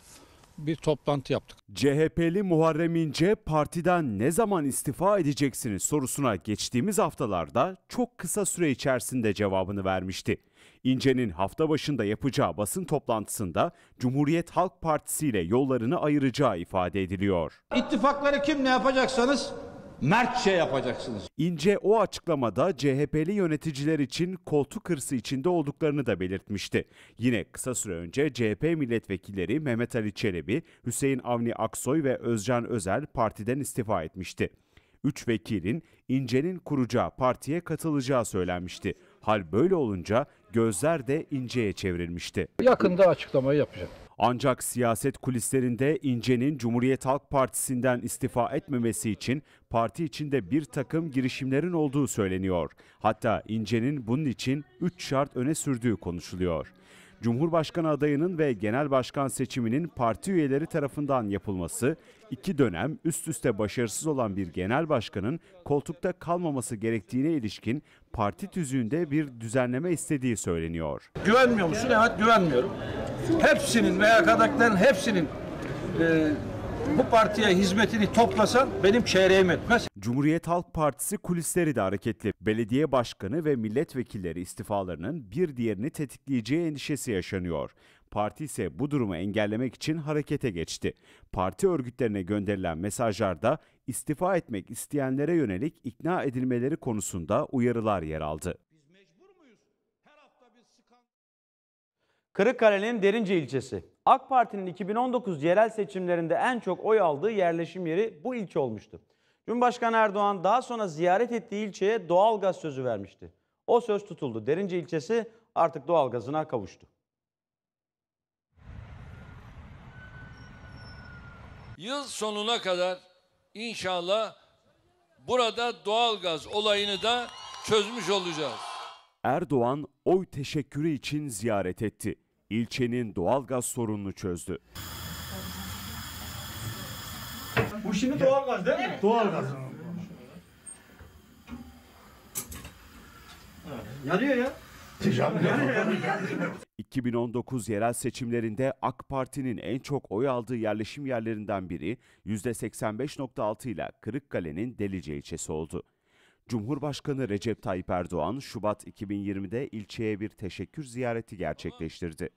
bir toplantı yaptık. CHP'li Muharrem İnce partiden ne zaman istifa edeceksiniz sorusuna geçtiğimiz haftalarda çok kısa süre içerisinde cevabını vermişti. İnce'nin hafta başında yapacağı basın toplantısında Cumhuriyet Halk Partisi ile yollarını ayıracağı ifade ediliyor. İttifakları kim ne yapacaksanız mertçe yapacaksınız. İnce o açıklamada CHP'li yöneticiler için koltuk hırsı içinde olduklarını da belirtmişti. Yine kısa süre önce CHP milletvekilleri Mehmet Ali Çelebi, Hüseyin Avni Aksoy ve Özcan Özel partiden istifa etmişti. Üç vekilin İnce'nin kuracağı partiye katılacağı söylenmişti. Hal böyle olunca gözler de inceye çevrilmişti. Yakında açıklamayı yapacağım. Ancak siyaset kulislerinde İnce'nin Cumhuriyet Halk Partisi'nden istifa etmemesi için parti içinde bir takım girişimlerin olduğu söyleniyor. Hatta İnce'nin bunun için 3 şart öne sürdüğü konuşuluyor. Cumhurbaşkanı adayının ve genel başkan seçiminin parti üyeleri tarafından yapılması, iki dönem üst üste başarısız olan bir genel başkanın koltukta kalmaması gerektiğine ilişkin parti tüzüğünde bir düzenleme istediği söyleniyor. Güvenmiyor musun? Evet güvenmiyorum. Hepsinin veya kadakların hepsinin e, bu partiye hizmetini toplasan benim çeyreğim etmez. Cumhuriyet Halk Partisi kulisleri de hareketli. Belediye başkanı ve milletvekilleri istifalarının bir diğerini tetikleyeceği endişesi yaşanıyor. Parti ise bu durumu engellemek için harekete geçti. Parti örgütlerine gönderilen mesajlarda istifa etmek isteyenlere yönelik ikna edilmeleri konusunda uyarılar yer aldı. Kırıkkale'nin Derince ilçesi. AK Parti'nin 2019 yerel seçimlerinde en çok oy aldığı yerleşim yeri bu ilçe olmuştu. Cumhurbaşkanı Erdoğan daha sonra ziyaret ettiği ilçeye doğalgaz sözü vermişti. O söz tutuldu. Derince ilçesi artık doğalgazına kavuştu. Yıl sonuna kadar inşallah burada doğalgaz olayını da çözmüş olacağız. Erdoğan oy teşekkürü için ziyaret etti ilçenin doğalgaz sorununu çözdü. Bu şimdi doğalgaz değil mi? Evet. Doğalgaz. Yanıyor ya. 2019 yerel seçimlerinde AK Parti'nin en çok oy aldığı yerleşim yerlerinden biri %85.6 ile Kırıkkale'nin Delice ilçesi oldu. Cumhurbaşkanı Recep Tayyip Erdoğan Şubat 2020'de ilçeye bir teşekkür ziyareti gerçekleştirdi.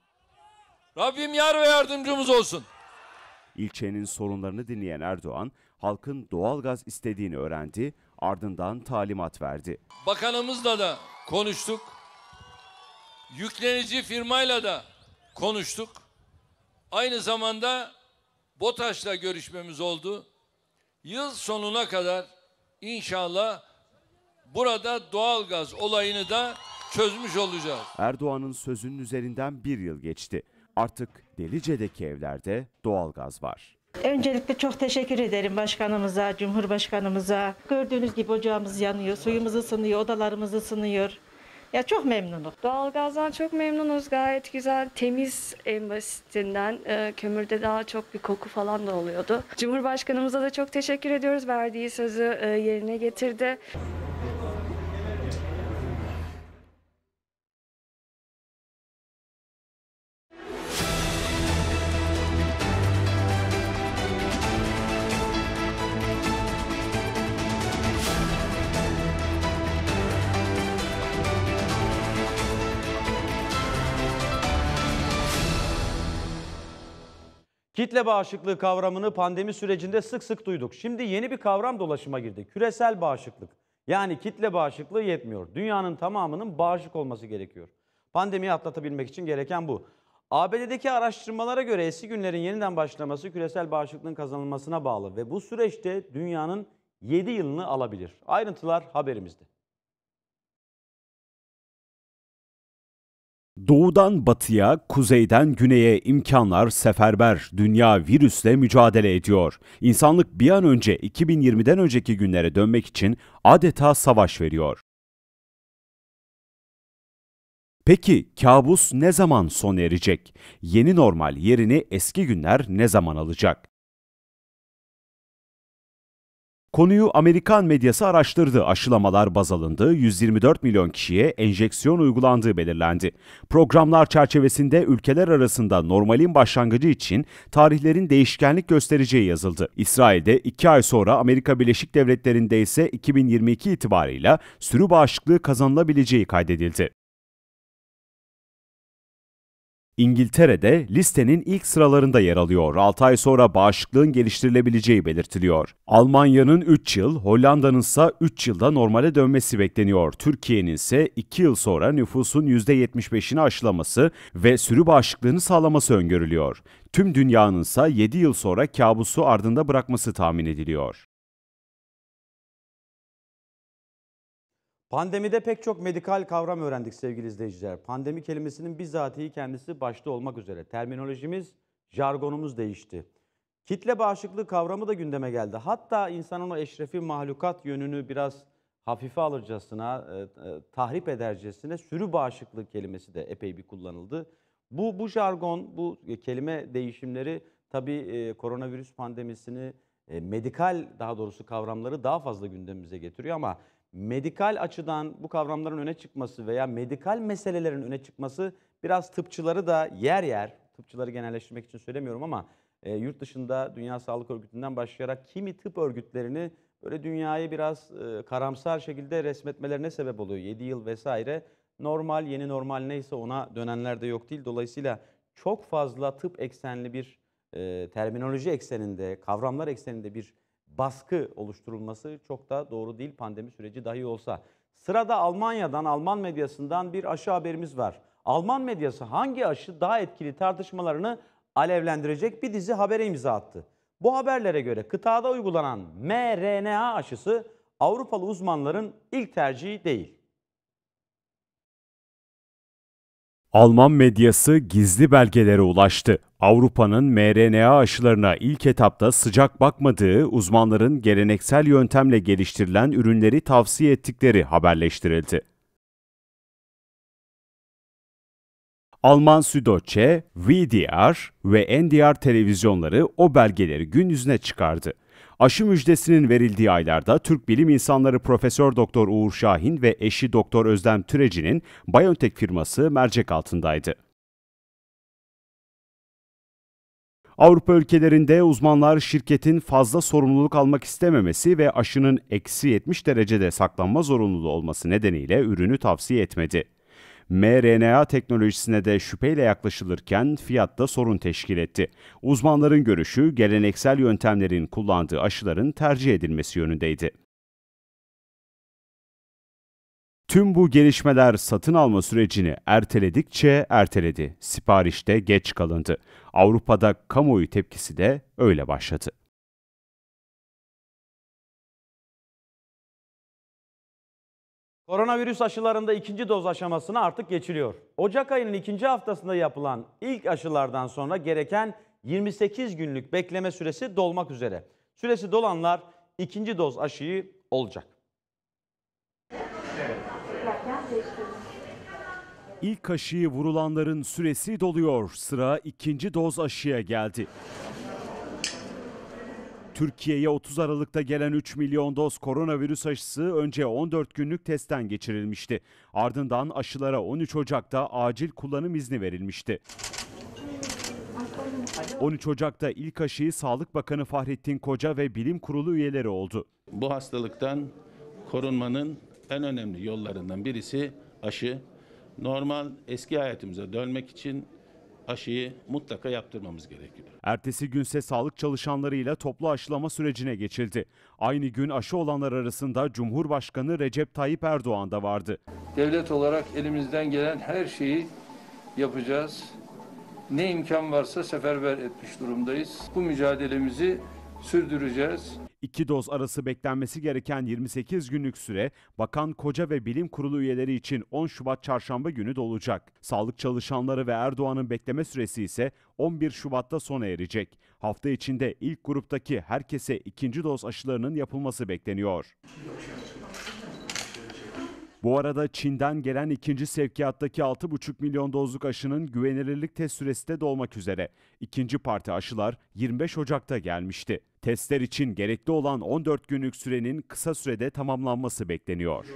Rabbim yar ve yardımcımız olsun. İlçenin sorunlarını dinleyen Erdoğan, halkın doğalgaz istediğini öğrendi, ardından talimat verdi. Bakanımızla da konuştuk. Yüklenici firmayla da konuştuk. Aynı zamanda BOTAŞ'la görüşmemiz oldu. Yıl sonuna kadar inşallah burada doğalgaz olayını da çözmüş olacağız. Erdoğan'ın sözünün üzerinden bir yıl geçti. Artık Delice'deki evlerde doğalgaz var. Öncelikle çok teşekkür ederim başkanımıza, cumhurbaşkanımıza. Gördüğünüz gibi ocağımız yanıyor, suyumuz ısınıyor, odalarımız ısınıyor. Ya çok memnunum. Doğalgazdan çok memnunuz. Gayet güzel, temiz en basitinden. E, kömürde daha çok bir koku falan da oluyordu. Cumhurbaşkanımıza da çok teşekkür ediyoruz. Verdiği sözü e, yerine getirdi. Kitle bağışıklığı kavramını pandemi sürecinde sık sık duyduk. Şimdi yeni bir kavram dolaşıma girdi. Küresel bağışıklık. Yani kitle bağışıklığı yetmiyor. Dünyanın tamamının bağışık olması gerekiyor. Pandemiyi atlatabilmek için gereken bu. ABD'deki araştırmalara göre eski günlerin yeniden başlaması küresel bağışıklığın kazanılmasına bağlı ve bu süreçte dünyanın 7 yılını alabilir. Ayrıntılar haberimizde. Doğudan batıya, kuzeyden güneye imkanlar seferber. Dünya virüsle mücadele ediyor. İnsanlık bir an önce 2020'den önceki günlere dönmek için adeta savaş veriyor. Peki kabus ne zaman son erecek? Yeni normal yerini eski günler ne zaman alacak? Konuyu Amerikan medyası araştırdı. Aşılamalar baz alındı. 124 milyon kişiye enjeksiyon uygulandığı belirlendi. Programlar çerçevesinde ülkeler arasında normalin başlangıcı için tarihlerin değişkenlik göstereceği yazıldı. İsrail'de 2 ay sonra Amerika Birleşik Devletleri'nde ise 2022 itibarıyla sürü bağışıklığı kazanılabileceği kaydedildi. İngiltere'de listenin ilk sıralarında yer alıyor. 6 ay sonra bağışıklığın geliştirilebileceği belirtiliyor. Almanya'nın 3 yıl, Hollanda'nın ise 3 yılda normale dönmesi bekleniyor. Türkiye'nin ise 2 yıl sonra nüfusun %75'ini aşılaması ve sürü bağışıklığını sağlaması öngörülüyor. Tüm dünyanın ise 7 yıl sonra kabusu ardında bırakması tahmin ediliyor. Pandemide pek çok medikal kavram öğrendik sevgili izleyiciler. Pandemi kelimesinin bizatihi kendisi başta olmak üzere. Terminolojimiz, jargonumuz değişti. Kitle bağışıklığı kavramı da gündeme geldi. Hatta insanın o eşrefi mahlukat yönünü biraz hafife alırcasına, e, e, tahrip edercesine sürü bağışıklığı kelimesi de epey bir kullanıldı. Bu, bu jargon, bu kelime değişimleri tabii e, koronavirüs pandemisini e, medikal daha doğrusu kavramları daha fazla gündemimize getiriyor ama medikal açıdan bu kavramların öne çıkması veya medikal meselelerin öne çıkması biraz tıpçıları da yer yer, tıpçıları genelleştirmek için söylemiyorum ama e, yurt dışında Dünya Sağlık Örgütü'nden başlayarak kimi tıp örgütlerini böyle dünyayı biraz e, karamsar şekilde resmetmelerine sebep oluyor. 7 yıl vesaire normal, yeni normal neyse ona dönenler de yok değil. Dolayısıyla çok fazla tıp eksenli bir e, terminoloji ekseninde, kavramlar ekseninde bir baskı oluşturulması çok da doğru değil pandemi süreci dahi olsa. Sırada Almanya'dan, Alman medyasından bir aşı haberimiz var. Alman medyası hangi aşı daha etkili tartışmalarını alevlendirecek bir dizi habere imza attı. Bu haberlere göre kıtada uygulanan mRNA aşısı Avrupalı uzmanların ilk tercihi değil. Alman medyası gizli belgelere ulaştı. Avrupa'nın mRNA aşılarına ilk etapta sıcak bakmadığı, uzmanların geleneksel yöntemle geliştirilen ürünleri tavsiye ettikleri haberleştirildi. Alman Süddeutsche, VDR ve NDR televizyonları o belgeleri gün yüzüne çıkardı. Aşı müjdesinin verildiği aylarda Türk bilim insanları Profesör Doktor Uğur Şahin ve eşi Doktor Özlem Türeci'nin BioNTech firması mercek altındaydı. Avrupa ülkelerinde uzmanlar şirketin fazla sorumluluk almak istememesi ve aşının eksi 70 derecede saklanma zorunluluğu olması nedeniyle ürünü tavsiye etmedi mRNA teknolojisine de şüpheyle yaklaşılırken fiyatta sorun teşkil etti. Uzmanların görüşü geleneksel yöntemlerin kullandığı aşıların tercih edilmesi yönündeydi. Tüm bu gelişmeler satın alma sürecini erteledikçe erteledi. Siparişte geç kalındı. Avrupa'da kamuoyu tepkisi de öyle başladı. Koronavirüs aşılarında ikinci doz aşamasına artık geçiliyor. Ocak ayının ikinci haftasında yapılan ilk aşılardan sonra gereken 28 günlük bekleme süresi dolmak üzere. Süresi dolanlar ikinci doz aşıyı olacak. İlk aşıyı vurulanların süresi doluyor. Sıra ikinci doz aşıya geldi. Türkiye'ye 30 Aralık'ta gelen 3 milyon doz koronavirüs aşısı önce 14 günlük testten geçirilmişti. Ardından aşılara 13 Ocak'ta acil kullanım izni verilmişti. 13 Ocak'ta ilk aşıyı Sağlık Bakanı Fahrettin Koca ve bilim kurulu üyeleri oldu. Bu hastalıktan korunmanın en önemli yollarından birisi aşı. Normal eski hayatımıza dönmek için aşıyı mutlaka yaptırmamız gerekiyor. Ertesi günse sağlık çalışanlarıyla toplu aşılama sürecine geçildi. Aynı gün aşı olanlar arasında Cumhurbaşkanı Recep Tayyip Erdoğan da vardı. Devlet olarak elimizden gelen her şeyi yapacağız. Ne imkan varsa seferber etmiş durumdayız. Bu mücadelemizi sürdüreceğiz. İki doz arası beklenmesi gereken 28 günlük süre Bakan Koca ve Bilim Kurulu üyeleri için 10 Şubat çarşamba günü dolacak. Sağlık çalışanları ve Erdoğan'ın bekleme süresi ise 11 Şubat'ta sona erecek. Hafta içinde ilk gruptaki herkese ikinci doz aşılarının yapılması bekleniyor. Bu arada Çin'den gelen ikinci sevkiyattaki 6,5 milyon dozluk aşının güvenilirlik test süresi de dolmak üzere. İkinci parti aşılar 25 Ocak'ta gelmişti. Testler için gerekli olan 14 günlük sürenin kısa sürede tamamlanması bekleniyor.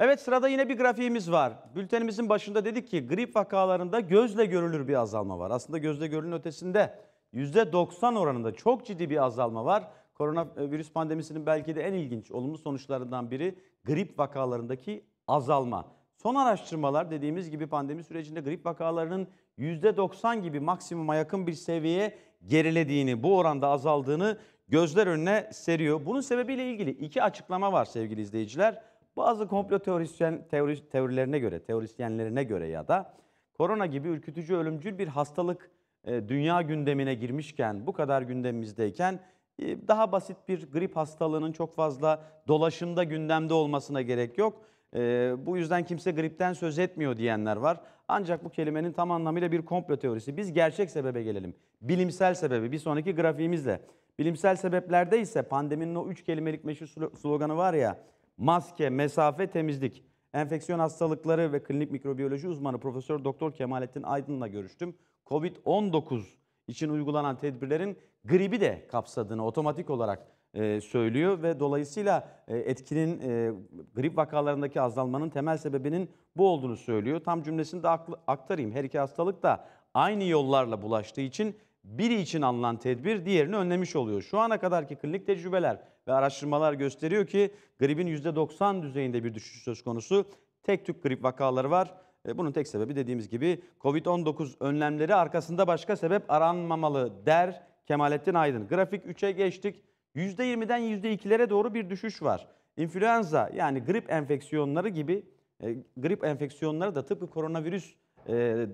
Evet sırada yine bir grafiğimiz var. Bültenimizin başında dedik ki grip vakalarında gözle görülür bir azalma var. Aslında gözle görülün ötesinde %90 oranında çok ciddi bir azalma var koronavirüs pandemisinin belki de en ilginç olumlu sonuçlarından biri grip vakalarındaki azalma. Son araştırmalar dediğimiz gibi pandemi sürecinde grip vakalarının %90 gibi maksimuma yakın bir seviyeye gerilediğini, bu oranda azaldığını gözler önüne seriyor. Bunun sebebiyle ilgili iki açıklama var sevgili izleyiciler. Bazı komplo teorisyen teori, teorilerine göre, teorisyenlerine göre ya da korona gibi ürkütücü ölümcül bir hastalık e, dünya gündemine girmişken, bu kadar gündemimizdeyken ee, daha basit bir grip hastalığının çok fazla dolaşımda gündemde olmasına gerek yok. Ee, bu yüzden kimse gripten söz etmiyor diyenler var. Ancak bu kelimenin tam anlamıyla bir komplo teorisi. Biz gerçek sebebe gelelim. Bilimsel sebebi bir sonraki grafiğimizle. Bilimsel sebeplerde ise pandeminin o üç kelimelik meşhur sloganı var ya. Maske, mesafe, temizlik. Enfeksiyon hastalıkları ve klinik mikrobiyoloji uzmanı Profesör Doktor Kemalettin Aydın'la görüştüm. Covid-19 için uygulanan tedbirlerin gribi de kapsadığını otomatik olarak e, söylüyor ve dolayısıyla e, etkinin e, grip vakalarındaki azalmanın temel sebebinin bu olduğunu söylüyor. Tam cümlesini de aktarayım. Her iki hastalık da aynı yollarla bulaştığı için biri için alınan tedbir diğerini önlemiş oluyor. Şu ana kadarki klinik tecrübeler ve araştırmalar gösteriyor ki gripin %90 düzeyinde bir düşüş söz konusu. Tek tük grip vakaları var. E, bunun tek sebebi dediğimiz gibi Covid-19 önlemleri arkasında başka sebep aranmamalı der Kemalettin Aydın. Grafik 3'e geçtik. %20'den %2'lere doğru bir düşüş var. İnfluenza yani grip enfeksiyonları gibi e, grip enfeksiyonları da tıpkı koronavirüs e, e,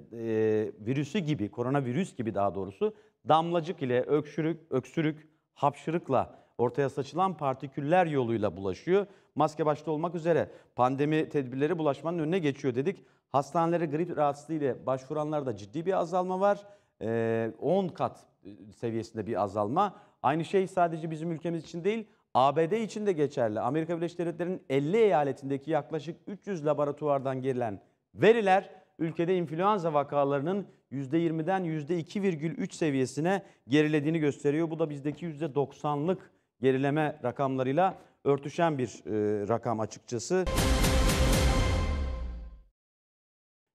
virüsü gibi, koronavirüs gibi daha doğrusu damlacık ile öksürük, öksürük, hapşırıkla ortaya saçılan partiküller yoluyla bulaşıyor. Maske başta olmak üzere pandemi tedbirleri bulaşmanın önüne geçiyor dedik. Hastanelere grip rahatsızlığı ile başvuranlarda ciddi bir azalma var. 10 ee, kat e, seviyesinde bir azalma. Aynı şey sadece bizim ülkemiz için değil, ABD için de geçerli. Amerika Birleşik Devletleri'nin 50 eyaletindeki yaklaşık 300 laboratuvardan girilen veriler ülkede influenza vakalarının %20'den %2,3 seviyesine gerilediğini gösteriyor. Bu da bizdeki %90'lık gerileme rakamlarıyla örtüşen bir e, rakam açıkçası.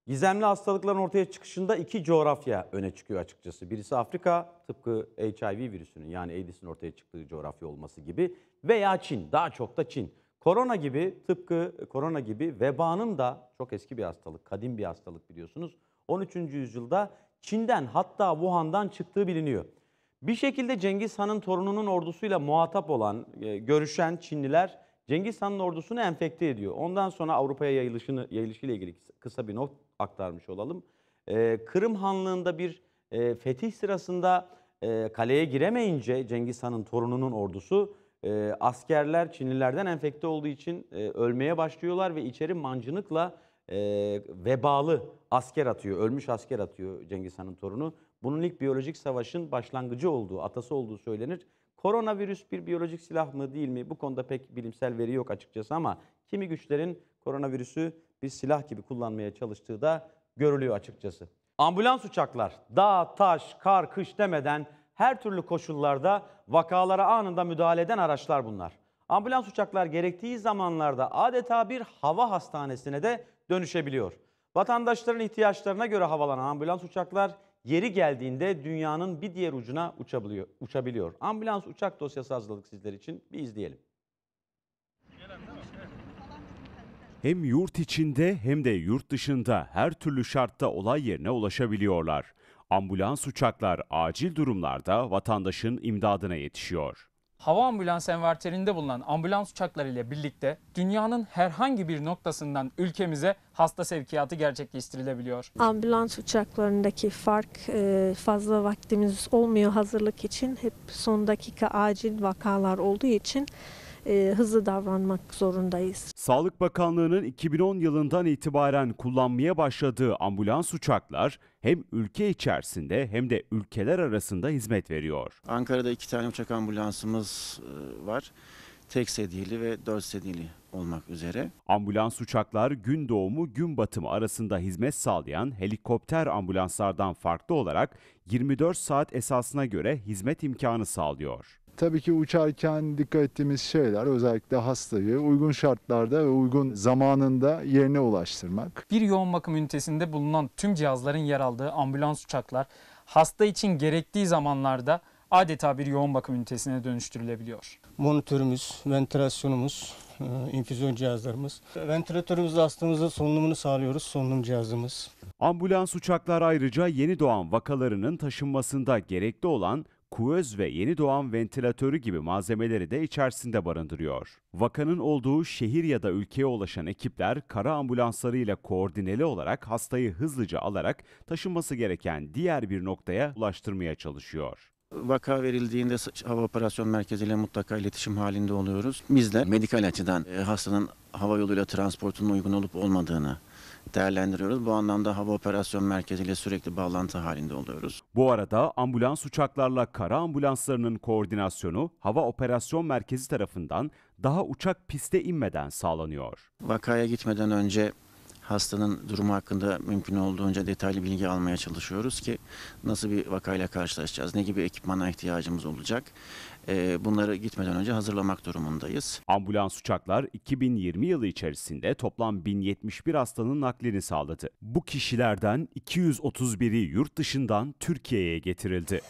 Gizemli hastalıkların ortaya çıkışında iki coğrafya öne çıkıyor açıkçası. Birisi Afrika, tıpkı HIV virüsünün yani AIDS'in ortaya çıktığı coğrafya olması gibi veya Çin, daha çok da Çin. Korona gibi, tıpkı korona gibi vebanın da çok eski bir hastalık, kadim bir hastalık biliyorsunuz. 13. yüzyılda Çin'den hatta Wuhan'dan çıktığı biliniyor. Bir şekilde Cengiz Han'ın torununun ordusuyla muhatap olan, e, görüşen Çinliler Cengiz Han'ın ordusunu enfekte ediyor. Ondan sonra Avrupa'ya yayılışını yayılışıyla ilgili kısa bir not aktarmış olalım. E, Kırım Hanlığı'nda bir e, fetih sırasında e, kaleye giremeyince Cengiz Han'ın torununun ordusu e, askerler Çinlilerden enfekte olduğu için e, ölmeye başlıyorlar ve içeri mancınıkla e, vebalı asker atıyor, ölmüş asker atıyor Cengiz Han'ın torunu. Bunun ilk biyolojik savaşın başlangıcı olduğu, atası olduğu söylenir. Koronavirüs bir biyolojik silah mı değil mi? Bu konuda pek bilimsel veri yok açıkçası ama kimi güçlerin koronavirüsü bir silah gibi kullanmaya çalıştığı da görülüyor açıkçası. Ambulans uçaklar dağ, taş, kar, kış demeden her türlü koşullarda vakalara anında müdahale eden araçlar bunlar. Ambulans uçaklar gerektiği zamanlarda adeta bir hava hastanesine de dönüşebiliyor. Vatandaşların ihtiyaçlarına göre havalanan ambulans uçaklar yeri geldiğinde dünyanın bir diğer ucuna uçabiliyor. Ambulans uçak dosyası hazırladık sizler için. Bir izleyelim. hem yurt içinde hem de yurt dışında her türlü şartta olay yerine ulaşabiliyorlar. Ambulans uçaklar acil durumlarda vatandaşın imdadına yetişiyor. Hava ambulans envanterinde bulunan ambulans uçakları ile birlikte dünyanın herhangi bir noktasından ülkemize hasta sevkiyatı gerçekleştirilebiliyor. Ambulans uçaklarındaki fark e, fazla vaktimiz olmuyor hazırlık için. Hep son dakika acil vakalar olduğu için e, hızlı davranmak zorundayız. Sağlık Bakanlığı'nın 2010 yılından itibaren kullanmaya başladığı ambulans uçaklar hem ülke içerisinde hem de ülkeler arasında hizmet veriyor. Ankara'da iki tane uçak ambulansımız e, var. Tek sedili ve dört sedili olmak üzere. Ambulans uçaklar gün doğumu gün batımı arasında hizmet sağlayan helikopter ambulanslardan farklı olarak 24 saat esasına göre hizmet imkanı sağlıyor. Tabii ki uçarken dikkat ettiğimiz şeyler özellikle hastayı uygun şartlarda ve uygun zamanında yerine ulaştırmak. Bir yoğun bakım ünitesinde bulunan tüm cihazların yer aldığı ambulans uçaklar hasta için gerektiği zamanlarda adeta bir yoğun bakım ünitesine dönüştürülebiliyor. Monitörümüz, ventilasyonumuz, e, infüzyon cihazlarımız, ventilatörümüzle hastamızın solunumunu sağlıyoruz, solunum cihazımız. Ambulans uçaklar ayrıca yeni doğan vakalarının taşınmasında gerekli olan kuöz ve yeni doğan ventilatörü gibi malzemeleri de içerisinde barındırıyor. Vakanın olduğu şehir ya da ülkeye ulaşan ekipler kara ambulanslarıyla koordineli olarak hastayı hızlıca alarak taşınması gereken diğer bir noktaya ulaştırmaya çalışıyor. Vaka verildiğinde hava operasyon merkeziyle mutlaka iletişim halinde oluyoruz. Biz de medikal açıdan e, hastanın hava yoluyla transportunun uygun olup olmadığını değerlendiriyoruz. Bu anlamda Hava Operasyon merkeziyle sürekli bağlantı halinde oluyoruz. Bu arada ambulans uçaklarla kara ambulanslarının koordinasyonu Hava Operasyon Merkezi tarafından daha uçak piste inmeden sağlanıyor. Vakaya gitmeden önce hastanın durumu hakkında mümkün olduğunca detaylı bilgi almaya çalışıyoruz ki nasıl bir vakayla karşılaşacağız, ne gibi ekipmana ihtiyacımız olacak, ee, bunları gitmeden önce hazırlamak durumundayız. Ambulans uçaklar 2020 yılı içerisinde toplam 1071 hastanın naklini sağladı. Bu kişilerden 231'i yurt dışından Türkiye'ye getirildi.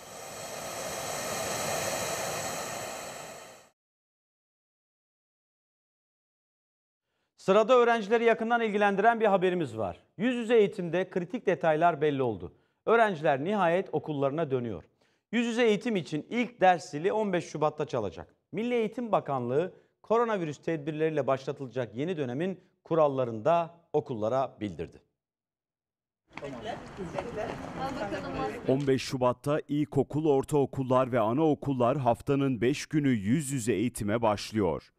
Sırada öğrencileri yakından ilgilendiren bir haberimiz var. Yüz yüze eğitimde kritik detaylar belli oldu. Öğrenciler nihayet okullarına dönüyor. Yüz yüze eğitim için ilk ders zili 15 Şubat'ta çalacak. Milli Eğitim Bakanlığı koronavirüs tedbirleriyle başlatılacak yeni dönemin kurallarını da okullara bildirdi. 15 Şubat'ta ilkokul, ortaokullar ve anaokullar haftanın 5 günü yüz yüze eğitime başlıyor.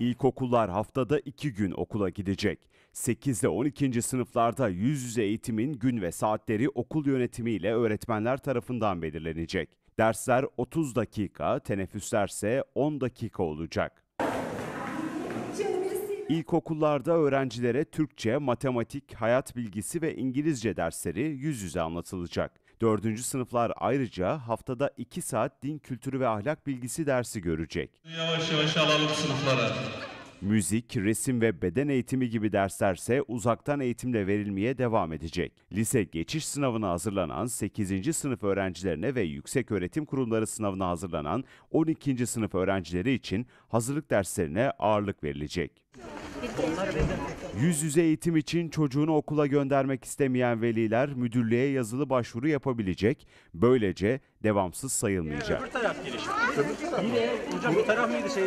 İlkokullar haftada 2 gün okula gidecek. 8 ile 12. sınıflarda yüz yüze eğitimin gün ve saatleri okul yönetimiyle öğretmenler tarafından belirlenecek. Dersler 30 dakika, teneffüslerse 10 dakika olacak. İlkokullarda öğrencilere Türkçe, matematik, hayat bilgisi ve İngilizce dersleri yüz yüze anlatılacak. Dördüncü sınıflar ayrıca haftada iki saat din kültürü ve ahlak bilgisi dersi görecek. Yavaş yavaş alalım sınıflara. Müzik, resim ve beden eğitimi gibi derslerse uzaktan eğitimle verilmeye devam edecek. Lise geçiş sınavına hazırlanan 8. sınıf öğrencilerine ve yüksek öğretim kurumları sınavına hazırlanan 12. sınıf öğrencileri için hazırlık derslerine ağırlık verilecek. Yüz yüze eğitim için çocuğunu okula göndermek istemeyen veliler müdürlüğe yazılı başvuru yapabilecek. Böylece devamsız sayılmayacak. Şey?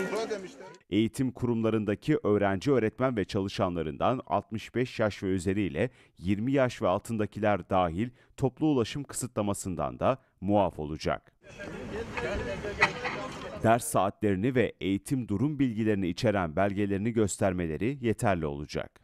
Eğitim kurumlarındaki öğrenci, öğretmen ve çalışanlarından 65 yaş ve üzeriyle 20 yaş ve altındakiler dahil toplu ulaşım kısıtlamasından da muaf olacak. Gel, gel, gel, gel ders saatlerini ve eğitim durum bilgilerini içeren belgelerini göstermeleri yeterli olacak.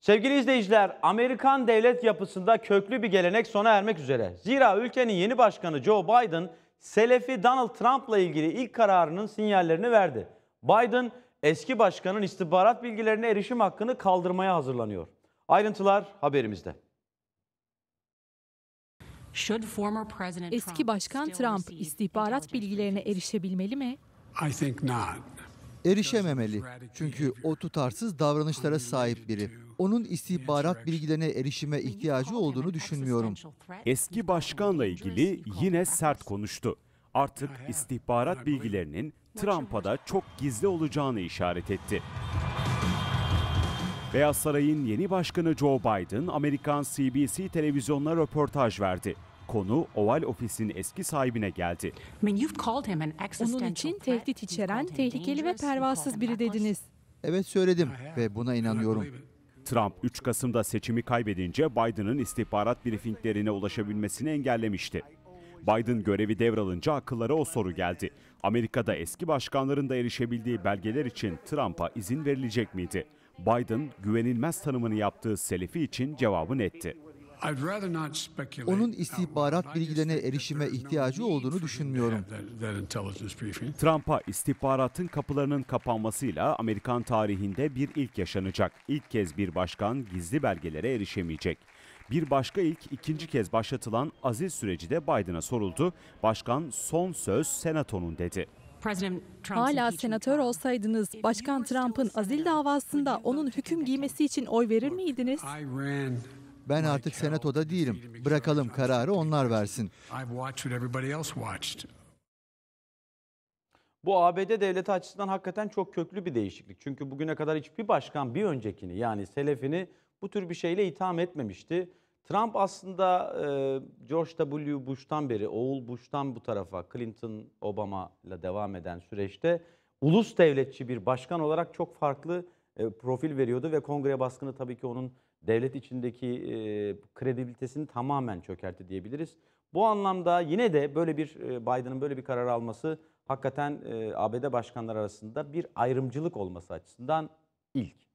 Sevgili izleyiciler, Amerikan devlet yapısında köklü bir gelenek sona ermek üzere. Zira ülkenin yeni başkanı Joe Biden, Selefi Donald Trump'la ilgili ilk kararının sinyallerini verdi. Biden, eski başkanın istihbarat bilgilerine erişim hakkını kaldırmaya hazırlanıyor. Ayrıntılar haberimizde. Eski Başkan Trump istihbarat bilgilerine erişebilmeli mi? I think not. Erişememeli. Çünkü o tutarsız davranışlara sahip biri. Onun istihbarat bilgilerine erişime ihtiyacı olduğunu düşünmüyorum. Eski başkanla ilgili yine sert konuştu. Artık istihbarat bilgilerinin Trump'a da çok gizli olacağını işaret etti. Beyaz Saray'ın yeni başkanı Joe Biden, Amerikan CBC televizyonuna röportaj verdi. Konu Oval Ofis'in eski sahibine geldi. Onun için tehdit içeren, tehlikeli ve pervasız biri dediniz. Evet söyledim ve buna inanıyorum. Trump 3 Kasım'da seçimi kaybedince Biden'ın istihbarat briefinglerine ulaşabilmesini engellemişti. Biden görevi devralınca akıllara o soru geldi. Amerika'da eski başkanların da erişebildiği belgeler için Trump'a izin verilecek miydi? Biden güvenilmez tanımını yaptığı Selefi için cevabını etti. Onun istihbarat bilgilerine erişime ihtiyacı olduğunu düşünmüyorum. Trump'a istihbaratın kapılarının kapanmasıyla Amerikan tarihinde bir ilk yaşanacak. İlk kez bir başkan gizli belgelere erişemeyecek. Bir başka ilk ikinci kez başlatılan aziz süreci de Biden'a soruldu. Başkan son söz senatonun dedi. Hala senatör olsaydınız Başkan Trump'ın azil davasında onun hüküm giymesi için oy verir miydiniz? Ben artık senatoda değilim. Bırakalım kararı onlar versin. Bu ABD devleti açısından hakikaten çok köklü bir değişiklik. Çünkü bugüne kadar hiçbir başkan bir öncekini yani Selefini bu tür bir şeyle itham etmemişti. Trump aslında e, George W. Bush'tan beri, oğul Bush'tan bu tarafa Clinton, Obama ile devam eden süreçte ulus devletçi bir başkan olarak çok farklı e, profil veriyordu ve kongre baskını tabii ki onun devlet içindeki e, kredibilitesini tamamen çökertti diyebiliriz. Bu anlamda yine de böyle bir e, Biden'ın böyle bir karar alması hakikaten e, ABD başkanları arasında bir ayrımcılık olması açısından ilk.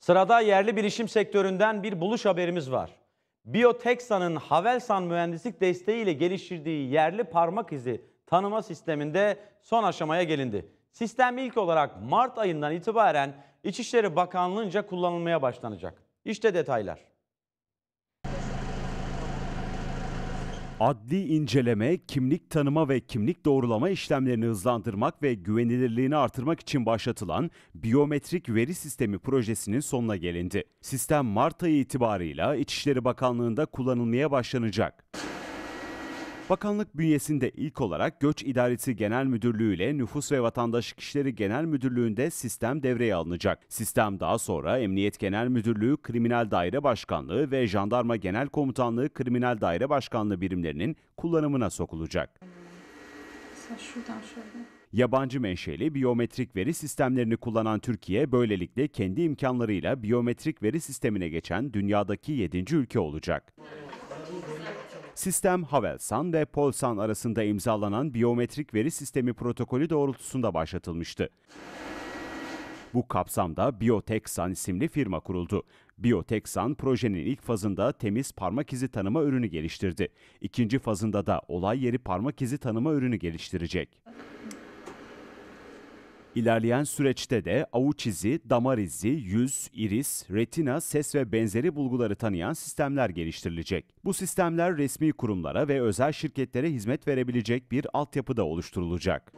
Sırada yerli bilişim sektöründen bir buluş haberimiz var. Biotexa'nın Havelsan mühendislik desteğiyle geliştirdiği yerli parmak izi tanıma sisteminde son aşamaya gelindi. Sistem ilk olarak Mart ayından itibaren İçişleri Bakanlığı'nca kullanılmaya başlanacak. İşte detaylar. Adli inceleme, kimlik tanıma ve kimlik doğrulama işlemlerini hızlandırmak ve güvenilirliğini artırmak için başlatılan biyometrik veri sistemi projesinin sonuna gelindi. Sistem Mart ayı itibarıyla İçişleri Bakanlığı'nda kullanılmaya başlanacak. Bakanlık bünyesinde ilk olarak Göç İdaresi Genel Müdürlüğü ile Nüfus ve Vatandaşlık İşleri Genel Müdürlüğü'nde sistem devreye alınacak. Sistem daha sonra Emniyet Genel Müdürlüğü Kriminal Daire Başkanlığı ve Jandarma Genel Komutanlığı Kriminal Daire Başkanlığı birimlerinin kullanımına sokulacak. Yabancı menşeli biyometrik veri sistemlerini kullanan Türkiye böylelikle kendi imkanlarıyla biyometrik veri sistemine geçen dünyadaki 7. ülke olacak. Sistem Havelsan ve Polsan arasında imzalanan biyometrik veri sistemi protokolü doğrultusunda başlatılmıştı. Bu kapsamda Biotexan isimli firma kuruldu. Biotexan projenin ilk fazında temiz parmak izi tanıma ürünü geliştirdi. İkinci fazında da olay yeri parmak izi tanıma ürünü geliştirecek. İlerleyen süreçte de avuç izi, damar izi, yüz, iris, retina, ses ve benzeri bulguları tanıyan sistemler geliştirilecek. Bu sistemler resmi kurumlara ve özel şirketlere hizmet verebilecek bir altyapıda oluşturulacak.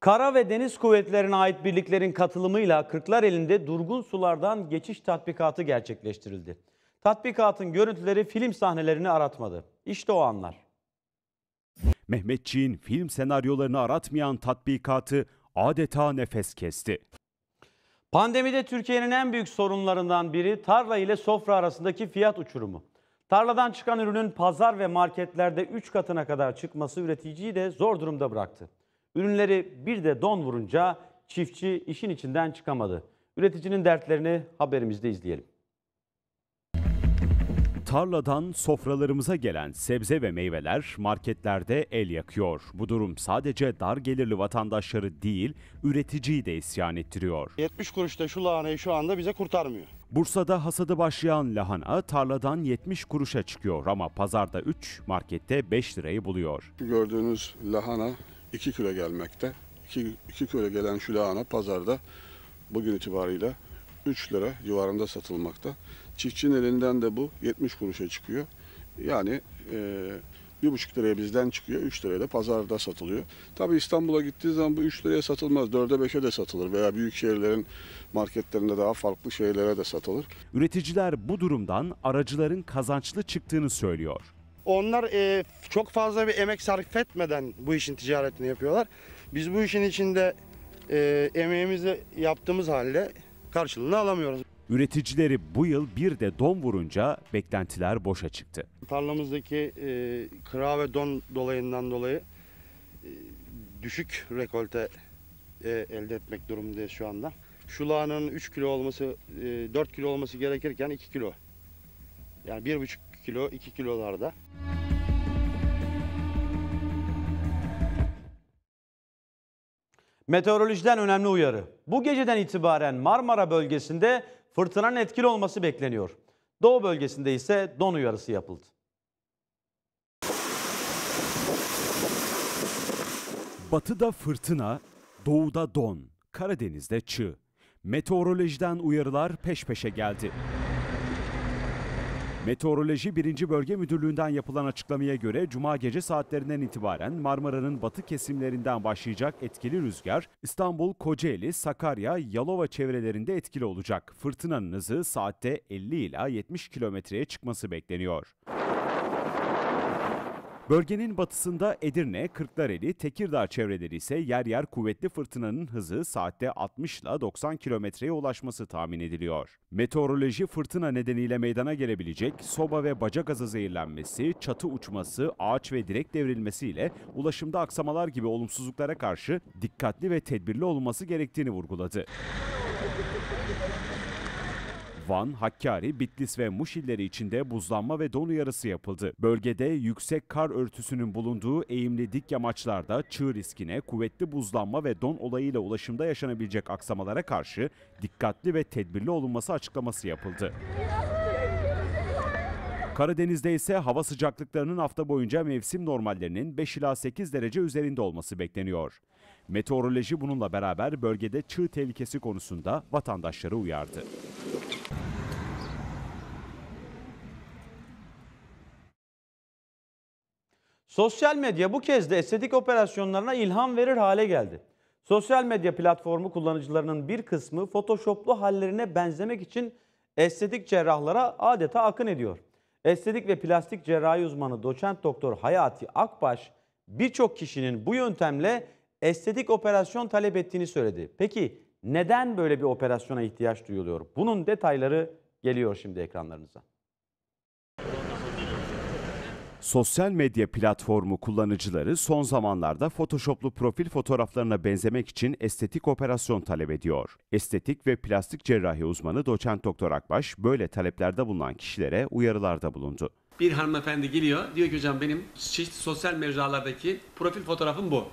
Kara ve Deniz Kuvvetlerine ait birliklerin katılımıyla Kırklar elinde durgun sulardan geçiş tatbikatı gerçekleştirildi. Tatbikatın görüntüleri film sahnelerini aratmadı. İşte o anlar. Mehmetçiğin film senaryolarını aratmayan tatbikatı adeta nefes kesti. Pandemide Türkiye'nin en büyük sorunlarından biri tarla ile sofra arasındaki fiyat uçurumu. Tarladan çıkan ürünün pazar ve marketlerde 3 katına kadar çıkması üreticiyi de zor durumda bıraktı. Ürünleri bir de don vurunca çiftçi işin içinden çıkamadı. Üreticinin dertlerini haberimizde izleyelim tarladan sofralarımıza gelen sebze ve meyveler marketlerde el yakıyor. Bu durum sadece dar gelirli vatandaşları değil, üreticiyi de isyan ettiriyor. 70 kuruşta şu lahanayı şu anda bize kurtarmıyor. Bursa'da hasadı başlayan lahana tarladan 70 kuruşa çıkıyor ama pazarda 3, markette 5 lirayı buluyor. Gördüğünüz lahana 2 kilo gelmekte. 2, 2 kilo gelen şu lahana pazarda bugün itibariyle 3 lira civarında satılmakta. Çiftçinin elinden de bu 70 kuruşa çıkıyor. Yani e, bir buçuk liraya bizden çıkıyor, 3 liraya da pazarda satılıyor. Tabii İstanbul'a gittiği zaman bu 3 liraya satılmaz, 4'e 5'e de satılır veya büyük şehirlerin marketlerinde daha farklı şeylere de satılır. Üreticiler bu durumdan aracıların kazançlı çıktığını söylüyor. Onlar e, çok fazla bir emek sarf etmeden bu işin ticaretini yapıyorlar. Biz bu işin içinde e, emeğimizi yaptığımız halde karşılığını alamıyoruz. Üreticileri bu yıl bir de don vurunca beklentiler boşa çıktı. Tarlamızdaki e, kıra ve don dolayından dolayı e, düşük rekolte e, elde etmek durumundayız şu anda. Şu lahananın 3 kilo olması, e, 4 kilo olması gerekirken 2 kilo. Yani 1,5 kilo, 2 kilolarda. Meteorolojiden önemli uyarı. Bu geceden itibaren Marmara bölgesinde fırtınanın etkili olması bekleniyor. Doğu bölgesinde ise don uyarısı yapıldı. Batıda fırtına, doğuda don, Karadeniz'de çığ. Meteorolojiden uyarılar peş peşe geldi. Meteoroloji 1. Bölge Müdürlüğü'nden yapılan açıklamaya göre cuma gece saatlerinden itibaren Marmara'nın batı kesimlerinden başlayacak etkili rüzgar İstanbul, Kocaeli, Sakarya, Yalova çevrelerinde etkili olacak. Fırtınanın hızı saatte 50 ila 70 kilometreye çıkması bekleniyor. Bölgenin batısında Edirne, Kırklareli, Tekirdağ çevreleri ise yer yer kuvvetli fırtınanın hızı saatte 60 ile 90 kilometreye ulaşması tahmin ediliyor. Meteoroloji fırtına nedeniyle meydana gelebilecek soba ve baca gazı zehirlenmesi, çatı uçması, ağaç ve direk devrilmesiyle ulaşımda aksamalar gibi olumsuzluklara karşı dikkatli ve tedbirli olunması gerektiğini vurguladı. Van, Hakkari, Bitlis ve Muş illeri içinde buzlanma ve don uyarısı yapıldı. Bölgede yüksek kar örtüsünün bulunduğu eğimli dik yamaçlarda çığ riskine, kuvvetli buzlanma ve don olayıyla ulaşımda yaşanabilecek aksamalara karşı dikkatli ve tedbirli olunması açıklaması yapıldı. Karadeniz'de ise hava sıcaklıklarının hafta boyunca mevsim normallerinin 5 ila 8 derece üzerinde olması bekleniyor. Meteoroloji bununla beraber bölgede çığ tehlikesi konusunda vatandaşları uyardı. Sosyal medya bu kez de estetik operasyonlarına ilham verir hale geldi. Sosyal medya platformu kullanıcılarının bir kısmı Photoshop'lu hallerine benzemek için estetik cerrahlara adeta akın ediyor. Estetik ve plastik cerrahi uzmanı doçent doktor Hayati Akbaş birçok kişinin bu yöntemle estetik operasyon talep ettiğini söyledi. Peki neden böyle bir operasyona ihtiyaç duyuluyor? Bunun detayları geliyor şimdi ekranlarınıza. Sosyal medya platformu kullanıcıları son zamanlarda Photoshop'lu profil fotoğraflarına benzemek için estetik operasyon talep ediyor. Estetik ve plastik cerrahi uzmanı doçent doktor Akbaş böyle taleplerde bulunan kişilere uyarılarda bulundu. Bir hanımefendi geliyor diyor ki hocam benim çeşitli sosyal mecralardaki profil fotoğrafım bu.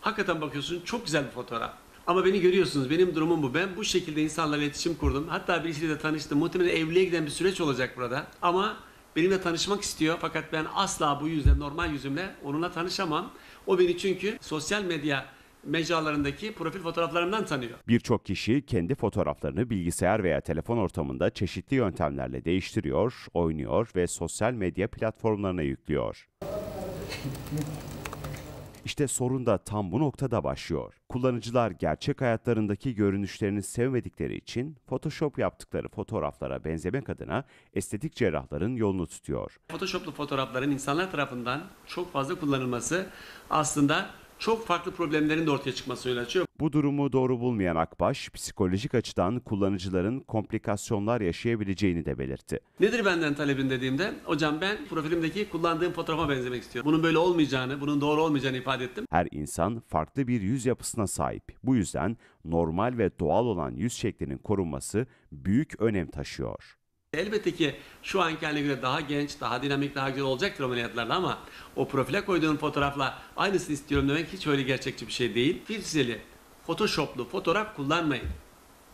Hakikaten bakıyorsun çok güzel bir fotoğraf. Ama beni görüyorsunuz benim durumum bu. Ben bu şekilde insanlarla iletişim kurdum. Hatta birisiyle de tanıştım. Muhtemelen evliliğe giden bir süreç olacak burada. Ama benimle tanışmak istiyor fakat ben asla bu yüzle, normal yüzümle onunla tanışamam. O beni çünkü sosyal medya mecralarındaki profil fotoğraflarından tanıyor. Birçok kişi kendi fotoğraflarını bilgisayar veya telefon ortamında çeşitli yöntemlerle değiştiriyor, oynuyor ve sosyal medya platformlarına yüklüyor. İşte sorun da tam bu noktada başlıyor. Kullanıcılar gerçek hayatlarındaki görünüşlerini sevmedikleri için Photoshop yaptıkları fotoğraflara benzemek adına estetik cerrahların yolunu tutuyor. Photoshop'lu fotoğrafların insanlar tarafından çok fazla kullanılması aslında çok farklı problemlerin de ortaya çıkmasına yol açıyor. Bu durumu doğru bulmayan Akbaş, psikolojik açıdan kullanıcıların komplikasyonlar yaşayabileceğini de belirtti. Nedir benden talebin dediğimde, hocam ben profilimdeki kullandığım fotoğrafa benzemek istiyorum. Bunun böyle olmayacağını, bunun doğru olmayacağını ifade ettim. Her insan farklı bir yüz yapısına sahip. Bu yüzden normal ve doğal olan yüz şeklinin korunması büyük önem taşıyor. Elbette ki şu anki haline göre daha genç, daha dinamik, daha güzel olacaktır ameliyatlarla ama o profile koyduğun fotoğrafla aynısını istiyorum demek hiç öyle gerçekçi bir şey değil. Filtreli, photoshoplu fotoğraf kullanmayın.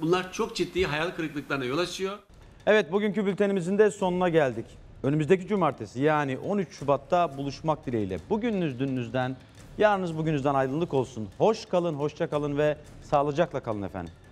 Bunlar çok ciddi hayal kırıklıklarına yol açıyor. Evet bugünkü bültenimizin de sonuna geldik. Önümüzdeki cumartesi yani 13 Şubat'ta buluşmak dileğiyle. Bugününüz dününüzden, yarınız bugününüzden aydınlık olsun. Hoş kalın, hoşça kalın ve sağlıcakla kalın efendim.